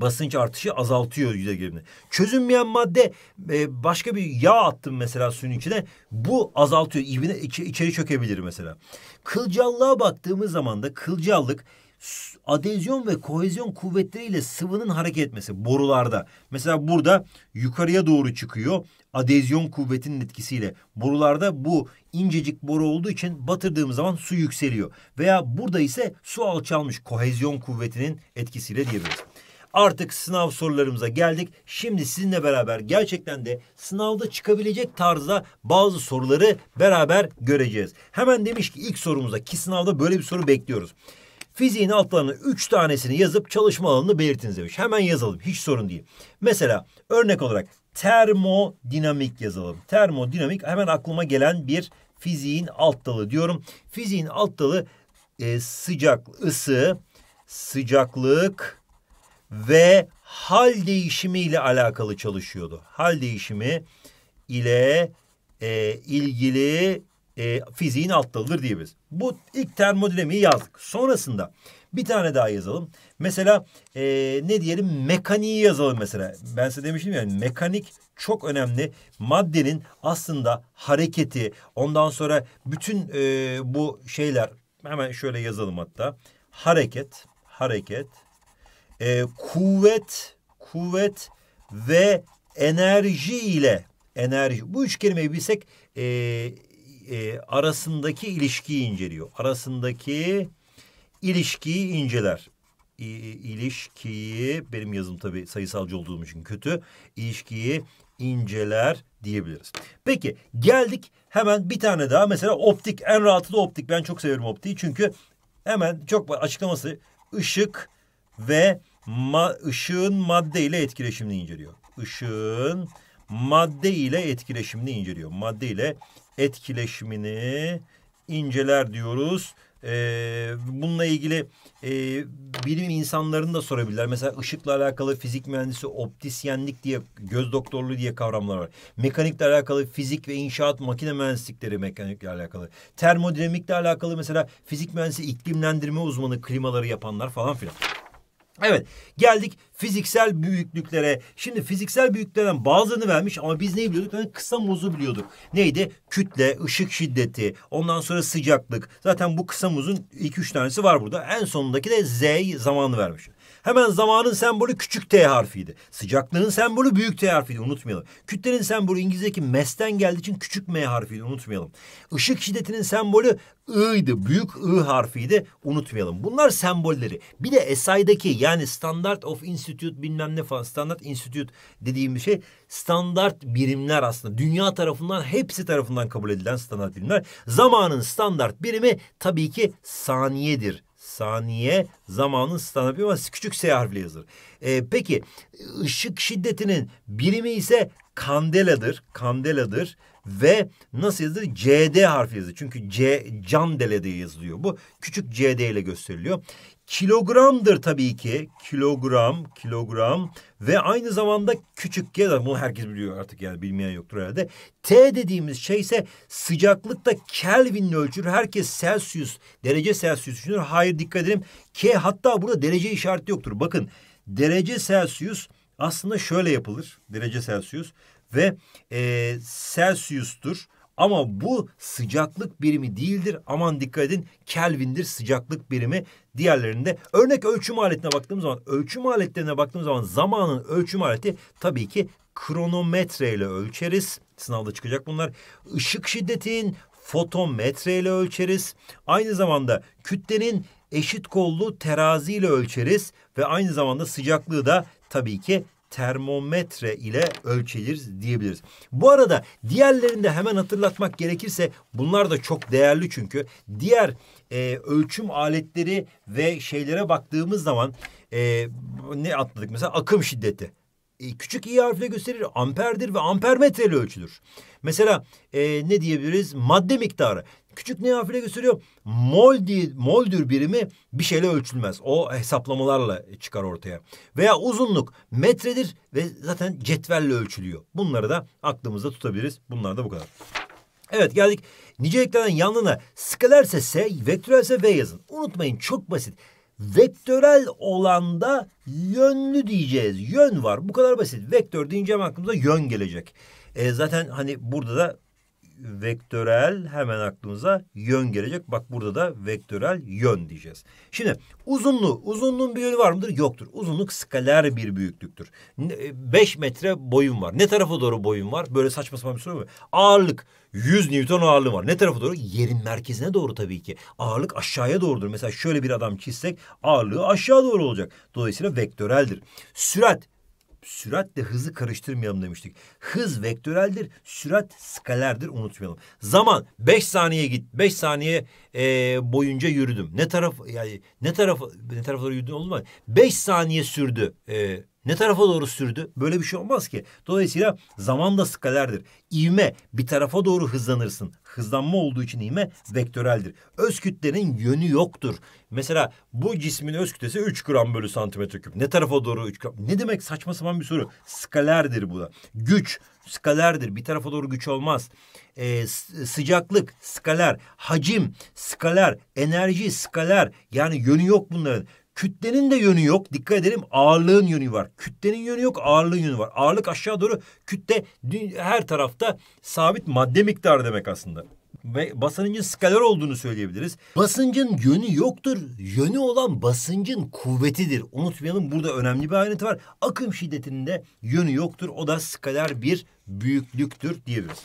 Speaker 1: basınç artışı azaltıyor yüzey gerilimi. Çözünmeyen madde e, başka bir yağ attım mesela suyun içine. Bu azaltıyor. İbine, iç, içeri çökebilir mesela. Kılcallığa baktığımız zaman da kılcallık adezyon ve kohezyon kuvvetleriyle sıvının hareket etmesi borularda. Mesela burada yukarıya doğru çıkıyor adezyon kuvvetinin etkisiyle. Borularda bu incecik boru olduğu için batırdığımız zaman su yükseliyor. Veya burada ise su alçalmış kohezyon kuvvetinin etkisiyle diyebiliriz artık sınav sorularımıza geldik. Şimdi sizinle beraber gerçekten de sınavda çıkabilecek tarzda bazı soruları beraber göreceğiz. Hemen demiş ki ilk sorumuza, ki sınavda böyle bir soru bekliyoruz. Fiziğin altlarına üç tanesini yazıp çalışma alanını belirtiniz demiş. Hemen yazalım hiç sorun değil. Mesela örnek olarak termodinamik yazalım. Termodinamik hemen aklıma gelen bir fiziğin alt dalı diyorum. Fiziğin alt dalı e, sıcak, ısı, sıcaklık, ve hal değişimi ile alakalı çalışıyordu. Hal değişimi ile e, ilgili e, fiziğin alt dalıdır diyebiliriz. Bu ilk termodinamiği yazdık. Sonrasında bir tane daha yazalım. Mesela e, ne diyelim mekaniği yazalım mesela. Ben size demiştim yani mekanik çok önemli. Maddenin aslında hareketi ondan sonra bütün e, bu şeyler hemen şöyle yazalım hatta. Hareket, hareket, e, kuvvet, kuvvet ve enerji ile enerji. Bu üç kelimeyi bilsek e, e, arasındaki ilişkiyi inceliyor. Arasındaki ilişkiyi inceler. ilişkiyi benim yazım tabi sayısalcı olduğum için kötü. ilişkiyi inceler diyebiliriz. Peki geldik hemen bir tane daha mesela optik en rahatı da optik. Ben çok severim optiği çünkü hemen çok açıklaması ışık ve ma ışığın madde ile etkileşimini inceliyor. Işığın madde ile etkileşimini inceliyor. Madde ile etkileşimini inceler diyoruz. Ee, bununla ilgili e, bilim insanlarını da sorabilirler. Mesela ışıkla alakalı fizik mühendisi, optisyenlik diye, göz doktorluğu diye kavramlar var. Mekanikle alakalı fizik ve inşaat makine mühendislikleri mekanikle alakalı. Termodinamikle alakalı mesela fizik mühendisi iklimlendirme uzmanı klimaları yapanlar falan filan. Evet geldik fiziksel büyüklüklere. Şimdi fiziksel büyüklüklerden bazılarını vermiş ama biz neyi biliyorduk? Yani kısa muzu biliyorduk. Neydi? Kütle, ışık şiddeti, ondan sonra sıcaklık. Zaten bu kısa muzun iki üç tanesi var burada. En sonundaki de Z zamanı vermiş. Hemen zamanın sembolü küçük T harfiydi. Sıcaklığın sembolü büyük T harfiydi unutmayalım. Kütlenin sembolü İngilizce'deki mes'ten geldiği için küçük M harfiydi unutmayalım. Işık şiddetinin sembolü I'ydı. Büyük I harfiydi unutmayalım. Bunlar sembolleri. Bir de SI'daki yani Standard of Institute bilmem ne falan Standard Institute dediğim bir şey standart birimler aslında. Dünya tarafından hepsi tarafından kabul edilen standart birimler. Zamanın standart birimi tabii ki saniyedir saniye zamanı standartı ama küçük S bile yazılır. E, peki ışık şiddetinin birimi ise kandeladır. Kandeladır ve nasıl yazılır? CD harfi yazılır. Çünkü C candele diye yazılıyor. Bu küçük CD ile gösteriliyor kilogramdır tabii ki. Kilogram, kilogram ve aynı zamanda küçük ya da bunu herkes biliyor artık yani bilmeyen yoktur herhalde. T dediğimiz şey ise sıcaklıkta Kelvin'le ölçülür. Herkes Celsius, derece Celsius düşünür. Hayır dikkat edelim. K hatta burada derece işareti yoktur. Bakın derece Celsius aslında şöyle yapılır. Derece Celsius ve e, Celsius'tur. Ama bu sıcaklık birimi değildir. Aman dikkat edin Kelvin'dir sıcaklık birimi diğerlerinde. Örnek ölçüm aletine baktığımız zaman ölçüm aletlerine baktığımız zaman zamanın ölçüm aleti tabii ki kronometre ile ölçeriz. Sınavda çıkacak bunlar. Işık şiddetin fotometre ile ölçeriz. Aynı zamanda kütlenin eşit kollu terazi ile ölçeriz ve aynı zamanda sıcaklığı da tabii ki termometre ile ölçelir diyebiliriz. Bu arada diğerlerinde hemen hatırlatmak gerekirse bunlar da çok değerli çünkü diğer e, ölçüm aletleri ve şeylere baktığımız zaman e, ne atladık mesela akım şiddeti. E, küçük i harfle gösterir amperdir ve ampermetre ile ölçülür. Mesela e, ne diyebiliriz madde miktarı Küçük nihafile gösteriyor. Mol diye, moldür birimi bir şeyle ölçülmez. O hesaplamalarla çıkar ortaya. Veya uzunluk metredir ve zaten cetvelle ölçülüyor. Bunları da aklımızda tutabiliriz. Bunlar da bu kadar. Evet geldik niceliklerden yanına skalerse S, vektörelse V yazın. Unutmayın çok basit. Vektörel olanda yönlü diyeceğiz. Yön var. Bu kadar basit. Vektör deyince aklımıza yön gelecek. E, zaten hani burada da vektörel hemen aklımıza yön gelecek. Bak burada da vektörel yön diyeceğiz. Şimdi uzunluğu, uzunluğun bir yönü var mıdır? Yoktur. Uzunluk skaler bir büyüklüktür. E, beş metre boyun var. Ne tarafa doğru boyun var? Böyle saçma sapan bir soru mu? Ağırlık. 100 Newton ağırlığı var. Ne tarafa doğru? Yerin merkezine doğru tabii ki. Ağırlık aşağıya doğrudur. Mesela şöyle bir adam çizsek ağırlığı aşağı doğru olacak. Dolayısıyla vektöreldir. Sürat süratle hızı karıştırmayalım demiştik. Hız vektöreldir, sürat skalerdir unutmayalım. Zaman beş saniye git, beş saniye e, boyunca yürüdüm. Ne taraf yani ne taraf ne taraflara yürüdün olmaz. Beş saniye sürdü e, ne tarafa doğru sürdü? Böyle bir şey olmaz ki. Dolayısıyla zaman da skalerdir. İvme bir tarafa doğru hızlanırsın. Hızlanma olduğu için ivme vektöreldir. Öz kütlenin yönü yoktur. Mesela bu cismin öz kütlesi 3 gram bölü santimetre küp. Ne tarafa doğru 3 gram? Ne demek saçma sapan bir soru. Skalerdir bu da. Güç skalerdir. Bir tarafa doğru güç olmaz. Ee, sıcaklık skaler, hacim skaler, enerji skaler. Yani yönü yok bunların. Kütlenin de yönü yok. Dikkat edelim ağırlığın yönü var. Kütlenin yönü yok ağırlığın yönü var. Ağırlık aşağı doğru kütle her tarafta sabit madde miktarı demek aslında. Ve basıncın skaler olduğunu söyleyebiliriz. Basıncın yönü yoktur. Yönü olan basıncın kuvvetidir. Unutmayalım burada önemli bir ayrıntı var. Akım şiddetinin de yönü yoktur. O da skaler bir büyüklüktür diyebiliriz.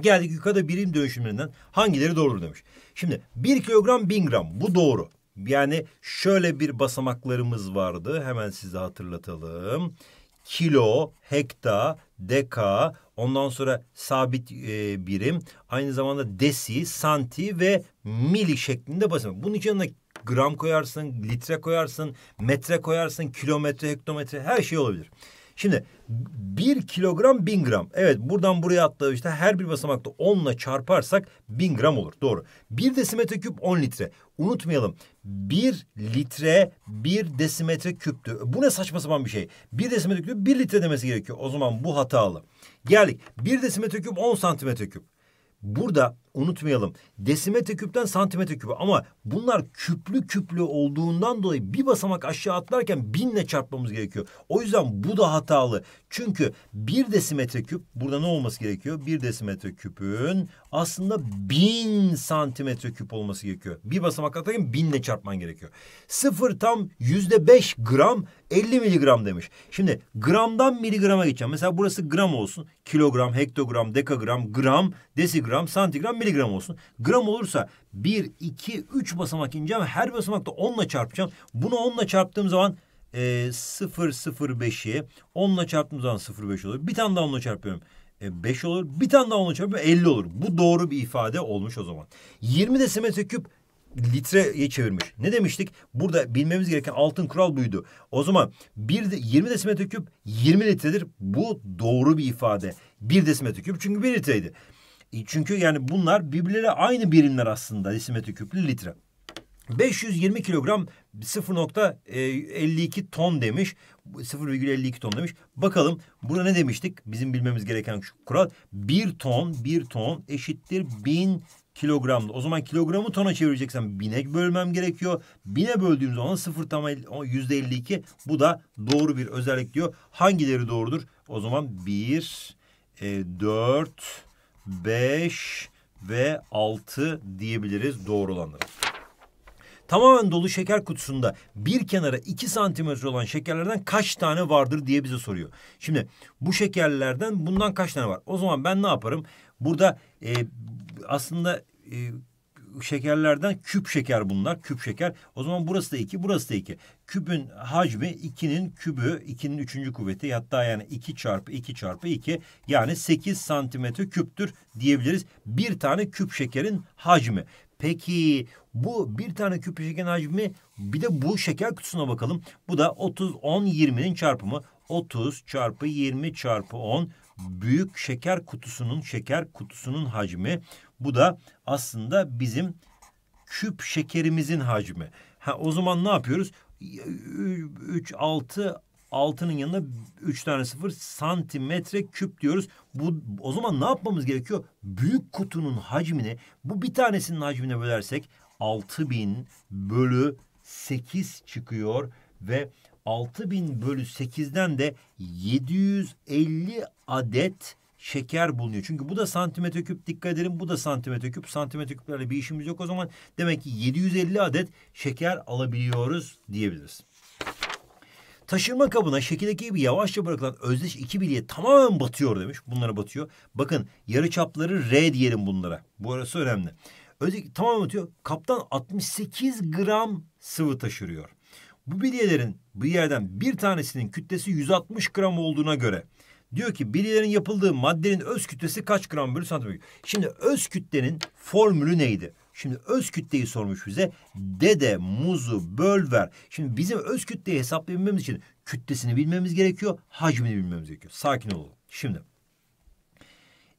Speaker 1: Geldik yukarıda birim dönüşümlerinden hangileri doğrudur demiş. Şimdi bir kilogram bin gram bu doğru. Yani şöyle bir basamaklarımız vardı. Hemen size hatırlatalım. Kilo, hekta, deka, ondan sonra sabit e, birim, aynı zamanda desi, santi ve mili şeklinde basamak. Bunun için yanına gram koyarsın, litre koyarsın, metre koyarsın, kilometre, hektometre her şey olabilir. Şimdi bir kilogram bin gram. Evet buradan buraya attığı işte her bir basamakta onla çarparsak bin gram olur. Doğru. Bir desimetre küp on litre. Unutmayalım bir litre bir desimetre küptü. Bu ne saçma sapan bir şey. Bir desimetre küp bir litre demesi gerekiyor. O zaman bu hatalı. Geldik. Bir desimetre küp on santimetre küp burada unutmayalım desimetre küpten santimetre küpe ama bunlar küplü küplü olduğundan dolayı bir basamak aşağı atlarken binle çarpmamız gerekiyor. O yüzden bu da hatalı. Çünkü bir desimetre küp burada ne olması gerekiyor? Bir desimetre küpün aslında bin santimetre küp olması gerekiyor. Bir basamak atlarken binle çarpman gerekiyor. Sıfır tam yüzde beş gram 50 miligram demiş. Şimdi gramdan miligrama geçeceğim. Mesela burası gram olsun. Kilogram, hektogram, dekagram, gram, desigram, santigram, miligram olsun. Gram olursa 1, 2, 3 basamak ineceğim. Her basamakta 10 ile çarpacağım. Bunu 10 ile çarptığım zaman e, 10 ile çarptığım zaman 0,5 olur. Bir tane daha onla çarpıyorum. 5 e, olur. Bir tane daha onla çarpıyorum 50 olur. Bu doğru bir ifade olmuş o zaman. 20 desimetre küp litreye çevirmiş. Ne demiştik? Burada bilmemiz gereken altın kural buydu. O zaman bir de 20 desimetre küp 20 litredir. Bu doğru bir ifade. 1 desimetre küp çünkü 1 litreydi. E, çünkü yani bunlar birbirleri aynı birimler aslında desimetre küplü litre. 520 kilogram 0.52 ton demiş. 0,52 ton demiş. Bakalım burada ne demiştik? Bizim bilmemiz gereken şu kural. 1 ton 1 ton eşittir 1000 kilogramdı. O zaman kilogramı tona çevireceksem bine bölmem gerekiyor. Bine böldüğüm zaman sıfır tam yüzde elli iki. Bu da doğru bir özellik diyor. Hangileri doğrudur? O zaman bir, e, dört, beş ve altı diyebiliriz doğru olanlara. Tamamen dolu şeker kutusunda bir kenara iki santimetre olan şekerlerden kaç tane vardır diye bize soruyor. Şimdi bu şekerlerden bundan kaç tane var? O zaman ben ne yaparım? Burada e, aslında e, şekerlerden küp şeker bunlar. Küp şeker. O zaman burası da iki, burası da iki. Kübün hacmi ikinin kübü, ikinin üçüncü kuvveti. Hatta yani iki çarpı iki çarpı iki. Yani sekiz santimetre küptür diyebiliriz. Bir tane küp şekerin hacmi. Peki bu bir tane küp şekerin hacmi bir de bu şeker kutusuna bakalım. Bu da 30, 10, 20'nin çarpımı. 30 çarpı 20 çarpı 10 büyük şeker kutusunun şeker kutusunun hacmi bu da aslında bizim küp şekerimizin hacmi. Ha, o zaman ne yapıyoruz? 3, 6, 6'nın yanına 3 tane 0 santimetre küp diyoruz. Bu o zaman ne yapmamız gerekiyor? Büyük kutunun hacmini bu bir tanesinin hacmine bölersek 6000 bölü 8 çıkıyor ve 6000 bölü 8'den de 750 adet şeker bulunuyor. Çünkü bu da santimetre küp dikkat edelim bu da santimetre küp. Santimetre küplerle bir işimiz yok o zaman. Demek ki 750 adet şeker alabiliyoruz diyebiliriz. Taşırma kabına şekildeki gibi yavaşça bırakılan özdeş iki bilye tamamen batıyor demiş. Bunlara batıyor. Bakın yarı çapları R diyelim bunlara. Bu arası önemli. Özdeş tamamen batıyor. Kaptan 68 gram sıvı taşırıyor. Bu bilyelerin bir yerden bir tanesinin kütlesi 160 gram olduğuna göre Diyor ki bireylerin yapıldığı maddenin öz kütlesi kaç gram bölü santimetre. Şimdi öz kütlenin formülü neydi? Şimdi öz kütleyi sormuş bize. Dede muzu böl ver. Şimdi bizim öz kütleyi hesaplayabilmemiz için kütlesini bilmemiz gerekiyor. Hacmini bilmemiz gerekiyor. Sakin olalım. Şimdi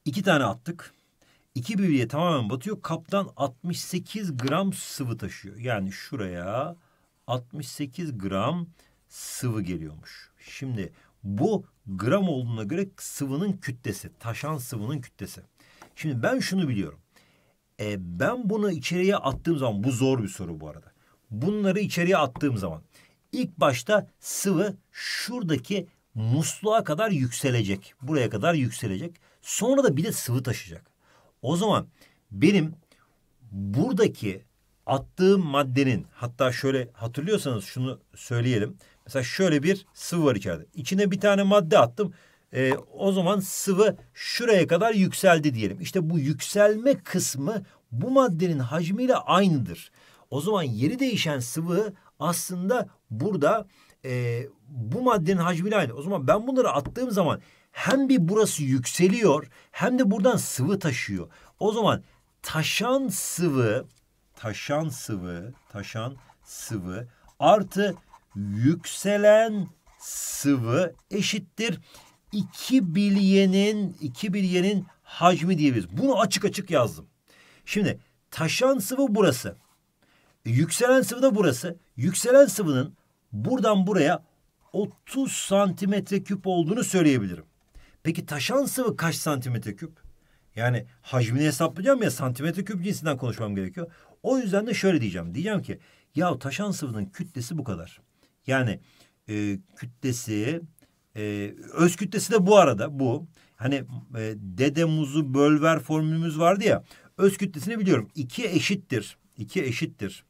Speaker 1: iki tane attık. İki birbiriye tamamen batıyor. Kaptan 68 gram sıvı taşıyor. Yani şuraya 68 gram sıvı geliyormuş. Şimdi bu gram olduğuna göre sıvının kütlesi, taşan sıvının kütlesi. Şimdi ben şunu biliyorum. E, ben bunu içeriye attığım zaman, bu zor bir soru bu arada. Bunları içeriye attığım zaman ilk başta sıvı şuradaki musluğa kadar yükselecek. Buraya kadar yükselecek. Sonra da bir de sıvı taşıyacak. O zaman benim buradaki attığım maddenin hatta şöyle hatırlıyorsanız şunu söyleyelim. Mesela şöyle bir sıvı var içeride. İçine bir tane madde attım. E, o zaman sıvı şuraya kadar yükseldi diyelim. İşte bu yükselme kısmı bu maddenin hacmiyle aynıdır. O zaman yeri değişen sıvı aslında burada e, bu maddenin hacmiyle aynı. O zaman ben bunları attığım zaman hem bir burası yükseliyor hem de buradan sıvı taşıyor. O zaman taşan sıvı taşan sıvı, taşan sıvı artı yükselen sıvı eşittir iki bilyenin iki bilyenin hacmi diyebiliriz. Bunu açık açık yazdım. Şimdi taşan sıvı burası. Yükselen sıvı da burası. Yükselen sıvının buradan buraya 30 santimetre küp olduğunu söyleyebilirim. Peki taşan sıvı kaç santimetre küp? Yani hacmini hesaplayacağım ya santimetre küp cinsinden konuşmam gerekiyor. O yüzden de şöyle diyeceğim. Diyeceğim ki ya taşan sıvının kütlesi bu kadar. Yani e, kütlesi e, öz kütlesi de bu arada bu. Hani e, dede muzu bölver formülümüz vardı ya. Öz kütlesini biliyorum. 2 eşittir. 2 eşittir.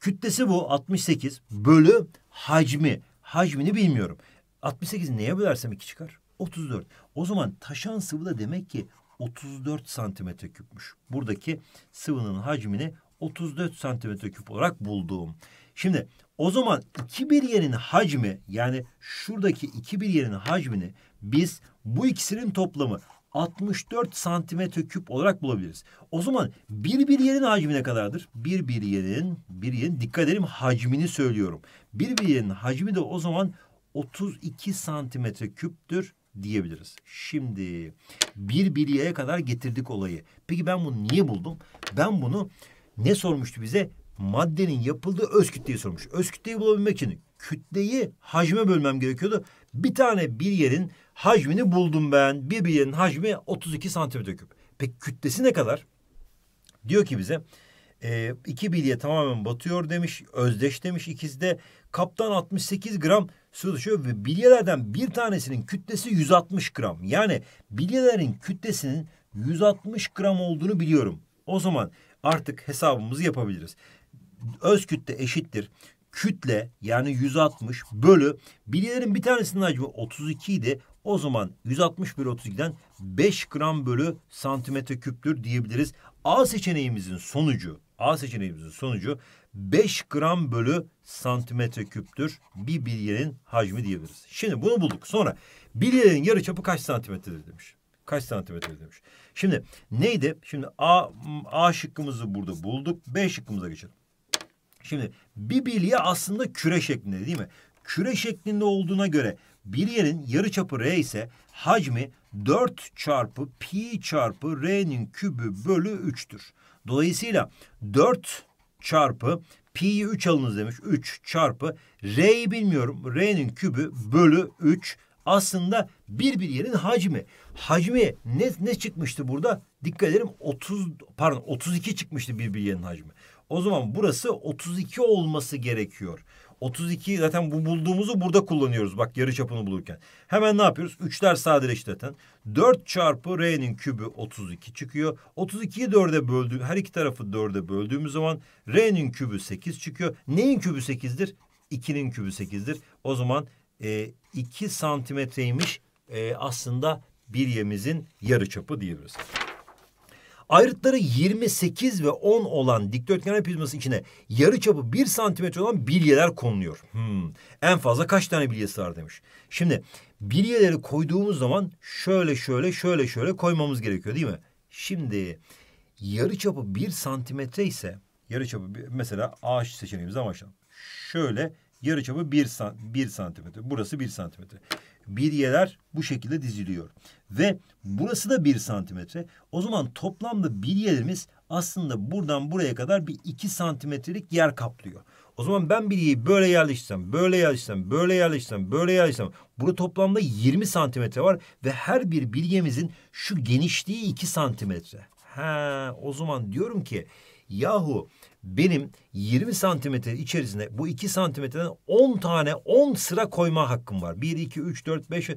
Speaker 1: Kütlesi bu 68 bölü hacmi. Hacmini bilmiyorum. 68 neye bölersem 2 çıkar? 34. O zaman taşan sıvı da demek ki 34 santimetre küpmüş. Buradaki sıvının hacmini 34 santimetre küp olarak bulduğum. Şimdi o zaman iki bir yerin hacmi yani şuradaki iki bir yerin hacmini biz bu ikisinin toplamı 64 santimetre küp olarak bulabiliriz. O zaman bir bir yerin hacmi ne kadardır? Bir bir yerin, bir yerin dikkat edelim hacmini söylüyorum. Bir bir yerin hacmi de o zaman 32 santimetre küptür diyebiliriz. Şimdi bir biliyeye kadar getirdik olayı. Peki ben bunu niye buldum? Ben bunu ne sormuştu bize? Maddenin yapıldığı öz kütleyi sormuş. Öz kütleyi bulabilmek için kütleyi hacme bölmem gerekiyordu. Bir tane bir yerin hacmini buldum ben. Bir bir yerin hacmi 32 santimetre küp. Peki kütlesi ne kadar? Diyor ki bize e, iki bilye tamamen batıyor demiş. Özdeş demiş ikizde. Kaptan 68 gram su düşüyor ve bilyelerden bir tanesinin kütlesi 160 gram. Yani bilyelerin kütlesinin 160 gram olduğunu biliyorum. O zaman artık hesabımızı yapabiliriz. Öz kütle eşittir. Kütle yani 160 bölü bilyelerin bir tanesinin hacmi 32 idi. O zaman 160 bölü 32'den 5 gram bölü santimetre küptür diyebiliriz. A seçeneğimizin sonucu A seçeneğimizin sonucu 5 gram bölü santimetre küptür bir bilyenin hacmi diyebiliriz. Şimdi bunu bulduk. Sonra bilyenin yarı çapı kaç santimetredir demiş. Kaç santimetredir demiş. Şimdi neydi? Şimdi A, A şıkkımızı burada bulduk. B şıkkımıza geçelim. Şimdi bir bilye aslında küre şeklinde değil mi? Küre şeklinde olduğuna göre bilyenin yarı çapı R ise hacmi 4 çarpı pi çarpı R'nin kübü bölü 3'tür. Dolayısıyla 4 çarpı pi'yi 3 alınız demiş. 3 çarpı r'yi bilmiyorum. R'nin kübü bölü 3 aslında bir bir yerin hacmi. Hacmi ne ne çıkmıştı burada? Dikkat edelim 30 pardon 32 çıkmıştı bir bir yerin hacmi. O zaman burası 32 olması gerekiyor. 32 zaten bu bulduğumuzu burada kullanıyoruz. Bak yarı çapını bulurken. Hemen ne yapıyoruz? Üçler sadeleştirten. 4 çarpı R'nin kübü 32 çıkıyor. 32'yi 4'e böldüğüm her iki tarafı 4'e böldüğümüz zaman R'nin kübü 8 çıkıyor. Neyin kübü 8'dir? 2'nin kübü 8'dir. O zaman e, 2 santimetreymiş e, aslında bilyemizin yarı çapı diyebiliriz. Ayrıtları 28 ve 10 olan dikdörtgen prizması içine yarı çapı 1 santimetre olan bilyeler konuluyor. Hmm. En fazla kaç tane bilye sığar demiş. Şimdi bilyeleri koyduğumuz zaman şöyle şöyle şöyle şöyle koymamız gerekiyor değil mi? Şimdi yarı çapı 1 santimetre ise yarı çapı mesela ağaç seçeneğimizden başlayalım. Şöyle yarı çapı 1 san, bir santimetre. Burası 1 santimetre. Bir bilyeler bu şekilde diziliyor. Ve burası da bir santimetre. O zaman toplamda bir yerimiz aslında buradan buraya kadar bir iki santimetrelik yer kaplıyor. O zaman ben bir yeri böyle yerleştirsem, böyle yerleştirsem, böyle yerleştirsem, böyle yerleştirsem. Burada toplamda 20 santimetre var ve her bir bilgemizin şu genişliği 2 santimetre. Ha, o zaman diyorum ki yahu benim 20 santimetre içerisinde bu 2 santimetreden 10 tane 10 sıra koyma hakkım var. 1, 2, 3, 4, 5,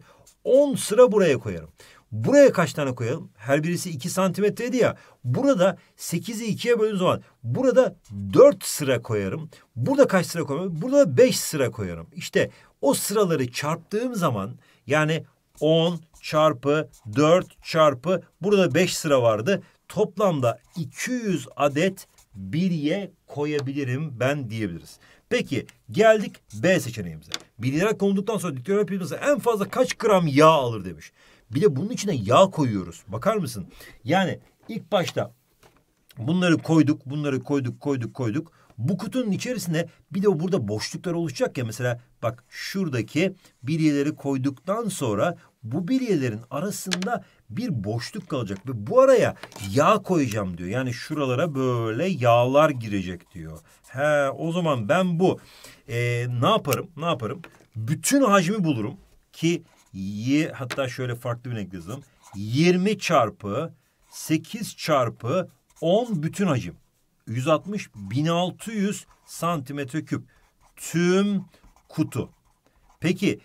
Speaker 1: 10 sıra buraya koyarım. Buraya kaç tane koyalım? Her birisi 2 santimetreydi ya. Burada 8'i 2'ye böldüğüm zaman burada 4 sıra koyarım. Burada kaç sıra koyarım? Burada 5 sıra koyarım. İşte o sıraları çarptığım zaman yani 10 çarpı 4 çarpı burada 5 sıra vardı. Toplamda 200 adet 1'ye koyabilirim ben diyebiliriz. Peki geldik B seçeneğimize. Bilgiler konulduktan sonra dikdörtgen prizması en fazla kaç gram yağ alır demiş. Bir de bunun içine yağ koyuyoruz. Bakar mısın? Yani ilk başta bunları koyduk, bunları koyduk, koyduk, koyduk. Bu kutunun içerisine bir de burada boşluklar oluşacak ya mesela bak şuradaki bilyeleri koyduktan sonra bu bilyelerin arasında bir boşluk kalacak ve bu araya yağ koyacağım diyor. Yani şuralara böyle yağlar girecek diyor. He o zaman ben bu e, ne yaparım? Ne yaparım? Bütün hacmi bulurum ki y hatta şöyle farklı bir renk yazalım. 20 çarpı 8 çarpı 10 bütün hacim. 160 1600 santimetre küp. Tüm kutu. Peki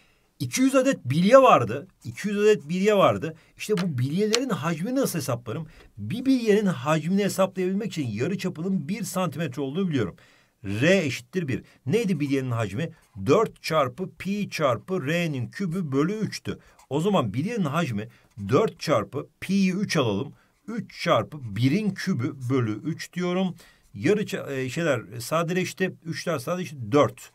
Speaker 1: 200 adet bilye vardı. 200 adet bilye vardı. İşte bu bilyelerin hacmini nasıl hesaplarım? Bir bilyenin hacmini hesaplayabilmek için yarı çapının 1 santimetre olduğunu biliyorum. R eşittir bir. Neydi bilyenin hacmi? 4 çarpı pi çarpı R'nin kübü bölü 3'tü. O zaman bilyenin hacmi 4 çarpı pi'yi 3 alalım. 3 çarpı 1'in kübü bölü 3 diyorum. Yarı e, şeyler sadeleşti. 3'ler sadeleşti. 4.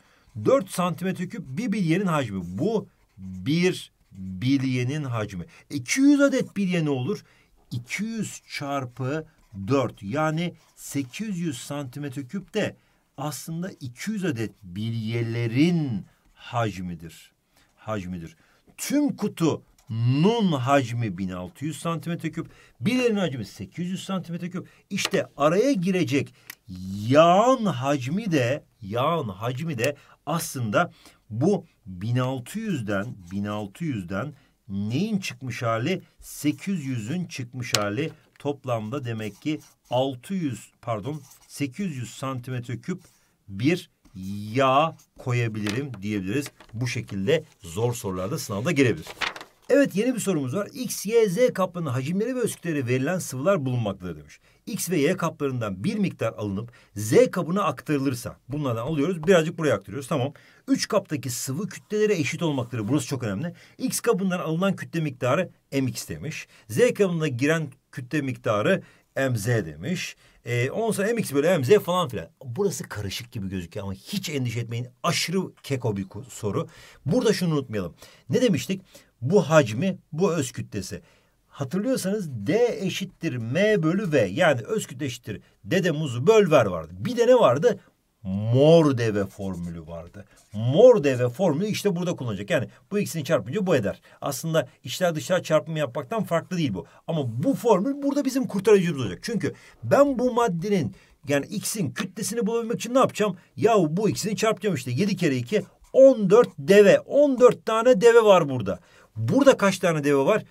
Speaker 1: 4 santimetre küp bir bilyenin hacmi. Bu bir bilyenin hacmi. 200 adet bilye ne olur? 200 çarpı 4 yani 800 santimetre küp de aslında 200 adet bilyelerin hacmidir. Hacmidir. Tüm kutu nun hacmi 1600 santimetre küp, bilyenin hacmi 800 santimetre küp. İşte araya girecek yağın hacmi de yağın hacmi de aslında bu 1600'den 1600'den neyin çıkmış hali? 800'ün çıkmış hali toplamda demek ki 600 pardon 800 santimetre küp bir yağ koyabilirim diyebiliriz. Bu şekilde zor sorularda sınavda girebilir. Evet yeni bir sorumuz var. X, Y, Z kaplarının hacimleri ve özgütleri verilen sıvılar bulunmaktadır demiş. X ve Y kaplarından bir miktar alınıp Z kabına aktarılırsa bunlardan alıyoruz birazcık buraya aktarıyoruz tamam. Üç kaptaki sıvı kütlelere eşit olmaktadır. Burası çok önemli. X kabından alınan kütle miktarı MX demiş. Z kabına giren kütle miktarı MZ demiş. E, onsa MX böyle MZ falan filan. Burası karışık gibi gözüküyor ama hiç endişe etmeyin. Aşırı keko bir soru. Burada şunu unutmayalım. Ne demiştik? bu hacmi, bu öz kütlesi. Hatırlıyorsanız D eşittir M bölü V. Yani öz kütle eşittir. Dede muzu böl ver vardı. Bir de ne vardı? Mor deve formülü vardı. Mor deve formülü işte burada kullanacak. Yani bu ikisini çarpınca bu eder. Aslında içler dışlar çarpımı yapmaktan farklı değil bu. Ama bu formül burada bizim kurtarıcımız olacak. Çünkü ben bu maddenin yani x'in kütlesini bulabilmek için ne yapacağım? Yahu bu ikisini çarpacağım işte. 7 kere 2 14 deve. 14 tane deve var burada. Burada kaç tane deve var?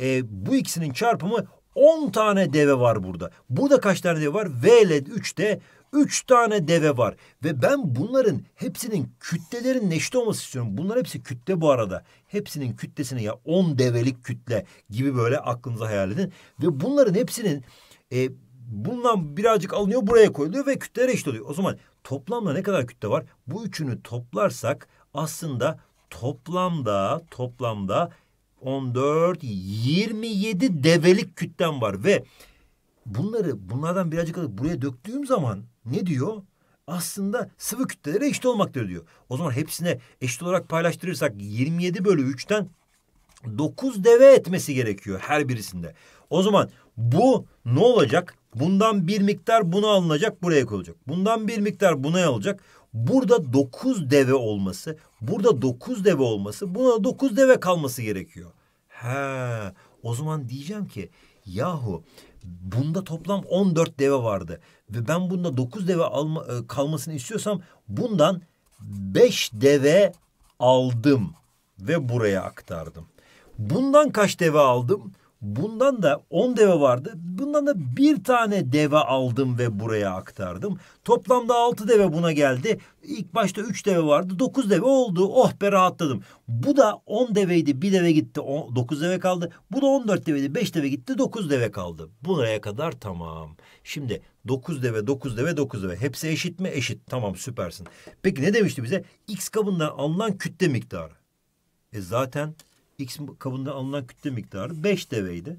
Speaker 1: E, bu ikisinin çarpımı 10 tane deve var burada. Burada kaç tane deve var? V ile 3'te 3 tane deve var. Ve ben bunların hepsinin kütlelerin neşte olması istiyorum. Bunlar hepsi kütle bu arada. Hepsinin kütlesini ya 10 develik kütle gibi böyle aklınıza hayal edin. Ve bunların hepsinin e, bundan birazcık alınıyor buraya koyuluyor ve kütleler eşit oluyor. O zaman toplamda ne kadar kütle var? Bu üçünü toplarsak aslında toplamda toplamda 14 27 develik kütlem var ve bunları bunlardan birazcık alıp buraya döktüğüm zaman ne diyor? Aslında sıvı kütlelere eşit olmaktadır diyor. O zaman hepsine eşit olarak paylaştırırsak 27 bölü 3'ten 9 deve etmesi gerekiyor her birisinde. O zaman bu ne olacak? Bundan bir miktar buna alınacak buraya koyulacak. Bundan bir miktar buna alınacak. Burada dokuz deve olması, burada dokuz deve olması, buna dokuz deve kalması gerekiyor. He, o zaman diyeceğim ki yahu bunda toplam 14 deve vardı ve ben bunda 9 deve alma, e, kalmasını istiyorsam bundan 5 deve aldım ve buraya aktardım. Bundan kaç deve aldım? Bundan da 10 deve vardı. Bundan da bir tane deve aldım ve buraya aktardım. Toplamda 6 deve buna geldi. İlk başta 3 deve vardı. 9 deve oldu. Oh be rahatladım. Bu da 10 deveydi. bir deve gitti. 9 deve kaldı. Bu da 14 deveydi. 5 deve gitti. 9 deve kaldı. Buraya kadar tamam. Şimdi 9 deve, 9 deve, 9 deve. Hepsi eşit mi? Eşit. Tamam süpersin. Peki ne demişti bize? X kabından alınan kütle miktarı. E zaten X kabında alınan kütle miktarı 5 deveydi.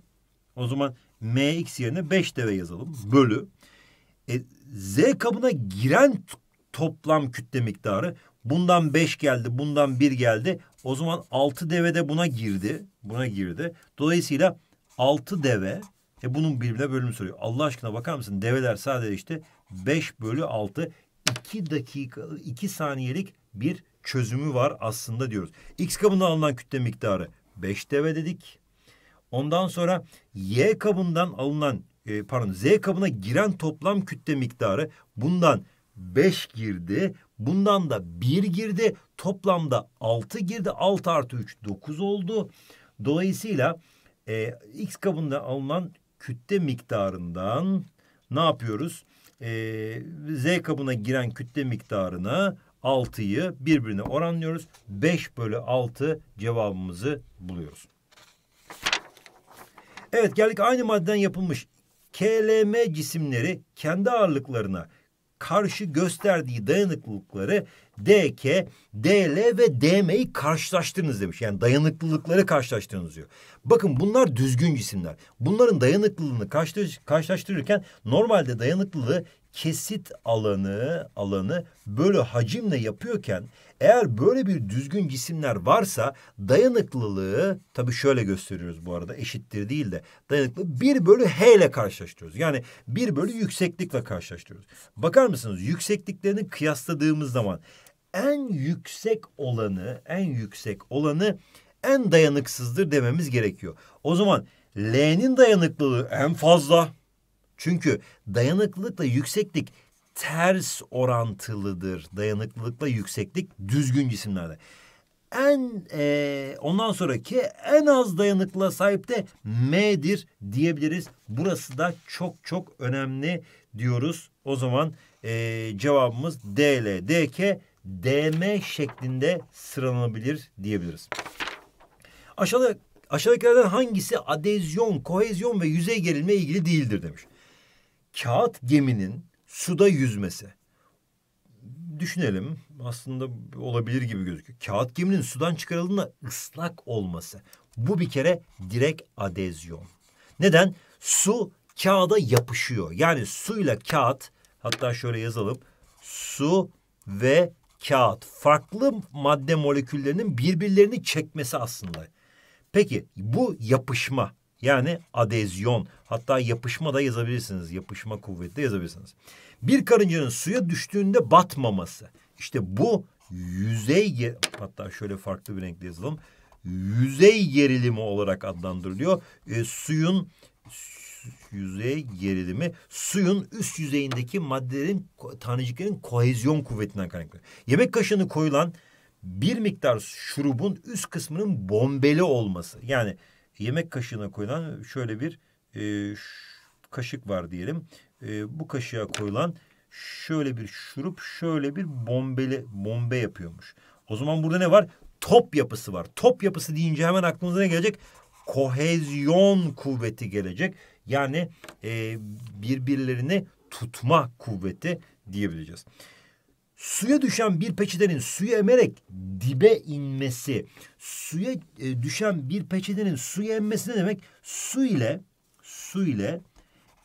Speaker 1: O zaman MX yerine 5 deve yazalım. Bölü. E, Z kabına giren toplam kütle miktarı bundan 5 geldi, bundan 1 geldi. O zaman 6 deve de buna girdi. Buna girdi. Dolayısıyla 6 deve e bunun birbirine bölümü soruyor. Allah aşkına bakar mısın? Develer sadece işte 5 bölü 6 2 dakika 2 saniyelik bir çözümü var aslında diyoruz. X kabından alınan kütle miktarı 5 deve dedik. Ondan sonra Y kabından alınan e, pardon Z kabına giren toplam kütle miktarı bundan 5 girdi. Bundan da 1 girdi. Toplamda 6 girdi. 6 artı 3 9 oldu. Dolayısıyla e, X kabında alınan kütle miktarından ne yapıyoruz? E, Z kabına giren kütle miktarını 6'yı birbirine oranlıyoruz. 5 bölü 6 cevabımızı buluyoruz. Evet geldik aynı maddeden yapılmış KLM cisimleri kendi ağırlıklarına karşı gösterdiği dayanıklılıkları DK, DL ve DM'yi karşılaştırınız demiş. Yani dayanıklılıkları karşılaştırınız diyor. Bakın bunlar düzgün cisimler. Bunların dayanıklılığını karşılaştırırken normalde dayanıklılığı kesit alanı alanı böyle hacimle yapıyorken eğer böyle bir düzgün cisimler varsa dayanıklılığı tabii şöyle gösteriyoruz bu arada eşittir değil de dayanıklı bir bölü h ile karşılaştırıyoruz. Yani bir bölü yükseklikle karşılaştırıyoruz. Bakar mısınız yüksekliklerini kıyasladığımız zaman en yüksek olanı en yüksek olanı en dayanıksızdır dememiz gerekiyor. O zaman L'nin dayanıklılığı en fazla çünkü dayanıklılıkla yükseklik ters orantılıdır. Dayanıklılıkla yükseklik düzgün cisimlerde. En e, ondan sonraki en az dayanıklılığa sahip de M'dir diyebiliriz. Burası da çok çok önemli diyoruz. O zaman e, cevabımız DL, DK, DM şeklinde sıralanabilir diyebiliriz. Aşağıda aşağıdakilerden hangisi adezyon, kohezyon ve yüzey gerilme ilgili değildir demiş kağıt geminin suda yüzmesi. Düşünelim aslında olabilir gibi gözüküyor. Kağıt geminin sudan çıkarıldığında ıslak olması. Bu bir kere direkt adezyon. Neden? Su kağıda yapışıyor. Yani suyla kağıt hatta şöyle yazalım. Su ve kağıt farklı madde moleküllerinin birbirlerini çekmesi aslında. Peki bu yapışma yani adezyon hatta yapışma da yazabilirsiniz. Yapışma kuvveti de yazabilirsiniz. Bir karıncanın suya düştüğünde batmaması. İşte bu yüzey hatta şöyle farklı bir renkle yazalım. Yüzey gerilimi olarak adlandırılıyor. E, suyun yüzey gerilimi suyun üst yüzeyindeki maddelerin taneciklerin kohezyon kuvvetinden kaynaklanıyor. Yemek kaşığını koyulan bir miktar şurubun üst kısmının bombeli olması. Yani yemek kaşığına koyulan şöyle bir e, kaşık var diyelim. E, bu kaşığa koyulan şöyle bir şurup şöyle bir bombeli bombe yapıyormuş. O zaman burada ne var? Top yapısı var. Top yapısı deyince hemen aklınıza ne gelecek? Kohezyon kuvveti gelecek. Yani e, birbirlerini tutma kuvveti diyebileceğiz suya düşen bir peçetenin suyu emerek dibe inmesi, suya e, düşen bir peçetenin suyu emmesi ne demek? Su ile su ile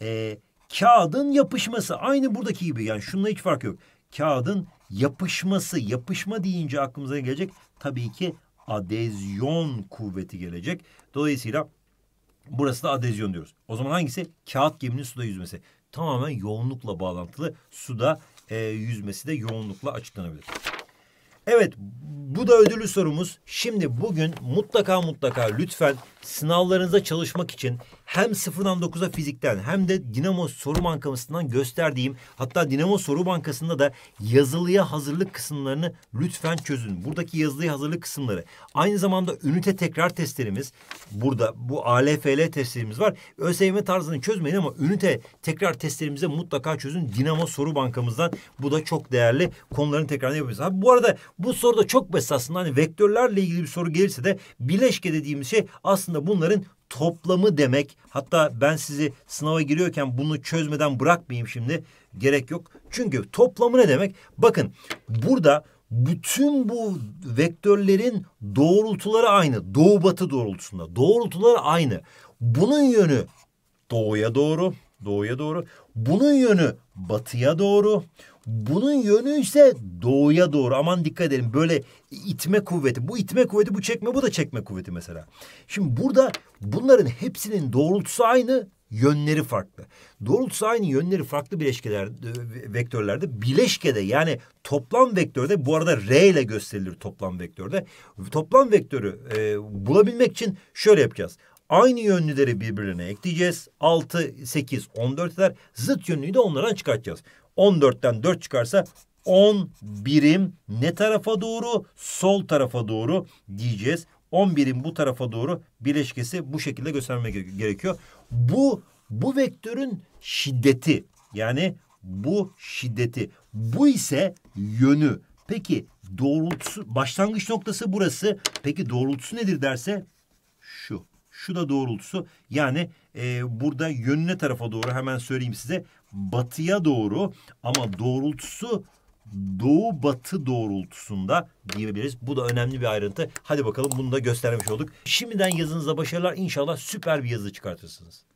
Speaker 1: e, kağıdın yapışması aynı buradaki gibi yani şununla hiç fark yok. Kağıdın yapışması, yapışma deyince aklımıza gelecek tabii ki adezyon kuvveti gelecek. Dolayısıyla burası da adezyon diyoruz. O zaman hangisi? Kağıt geminin suda yüzmesi. Tamamen yoğunlukla bağlantılı. Suda e, yüzmesi de yoğunlukla açıklanabilir. Evet bu da ödüllü sorumuz. Şimdi bugün mutlaka mutlaka lütfen sınavlarınıza çalışmak için hem sıfırdan dokuza fizikten hem de Dinamo Soru Bankamızdan gösterdiğim hatta Dinamo Soru Bankası'nda da yazılıya hazırlık kısımlarını lütfen çözün. Buradaki yazılıya hazırlık kısımları. Aynı zamanda ünite tekrar testlerimiz burada bu ALFL testlerimiz var. ÖSYM tarzını çözmeyin ama ünite tekrar testlerimize mutlaka çözün. Dinamo Soru Bankamızdan bu da çok değerli konuların tekrar yapıyoruz. Abi bu arada bu soruda çok basit aslında hani vektörlerle ilgili bir soru gelirse de bileşke dediğimiz şey aslında aslında bunların toplamı demek. Hatta ben sizi sınava giriyorken bunu çözmeden bırakmayayım şimdi. Gerek yok. Çünkü toplamı ne demek? Bakın burada bütün bu vektörlerin doğrultuları aynı. Doğu batı doğrultusunda. Doğrultuları aynı. Bunun yönü doğuya doğru. Doğuya doğru. Bunun yönü batıya doğru. Bunun yönü ise doğuya doğru. Aman dikkat edelim. Böyle itme kuvveti. Bu itme kuvveti, bu çekme, bu da çekme kuvveti mesela. Şimdi burada bunların hepsinin doğrultusu aynı, yönleri farklı. Doğrultusu aynı yönleri farklı bileşkeler e, vektörlerde bileşkede yani toplam vektörde bu arada R ile gösterilir toplam vektörde. Toplam vektörü e, bulabilmek için şöyle yapacağız. Aynı yönlüleri birbirine ekleyeceğiz. 6, 8, 14 eder. Zıt yönlüyü de onlardan çıkartacağız. 14'ten 4 çıkarsa 10 birim ne tarafa doğru? Sol tarafa doğru diyeceğiz. 11'in bu tarafa doğru bileşkesi bu şekilde göstermek gerekiyor. Bu bu vektörün şiddeti yani bu şiddeti. Bu ise yönü. Peki doğrultusu başlangıç noktası burası. Peki doğrultusu nedir derse şu. Şu da doğrultusu. Yani e, burada yönüne tarafa doğru hemen söyleyeyim size batıya doğru ama doğrultusu doğu batı doğrultusunda diyebiliriz. Bu da önemli bir ayrıntı. Hadi bakalım bunu da göstermiş olduk. Şimdiden yazınıza başarılar. İnşallah süper bir yazı çıkartırsınız.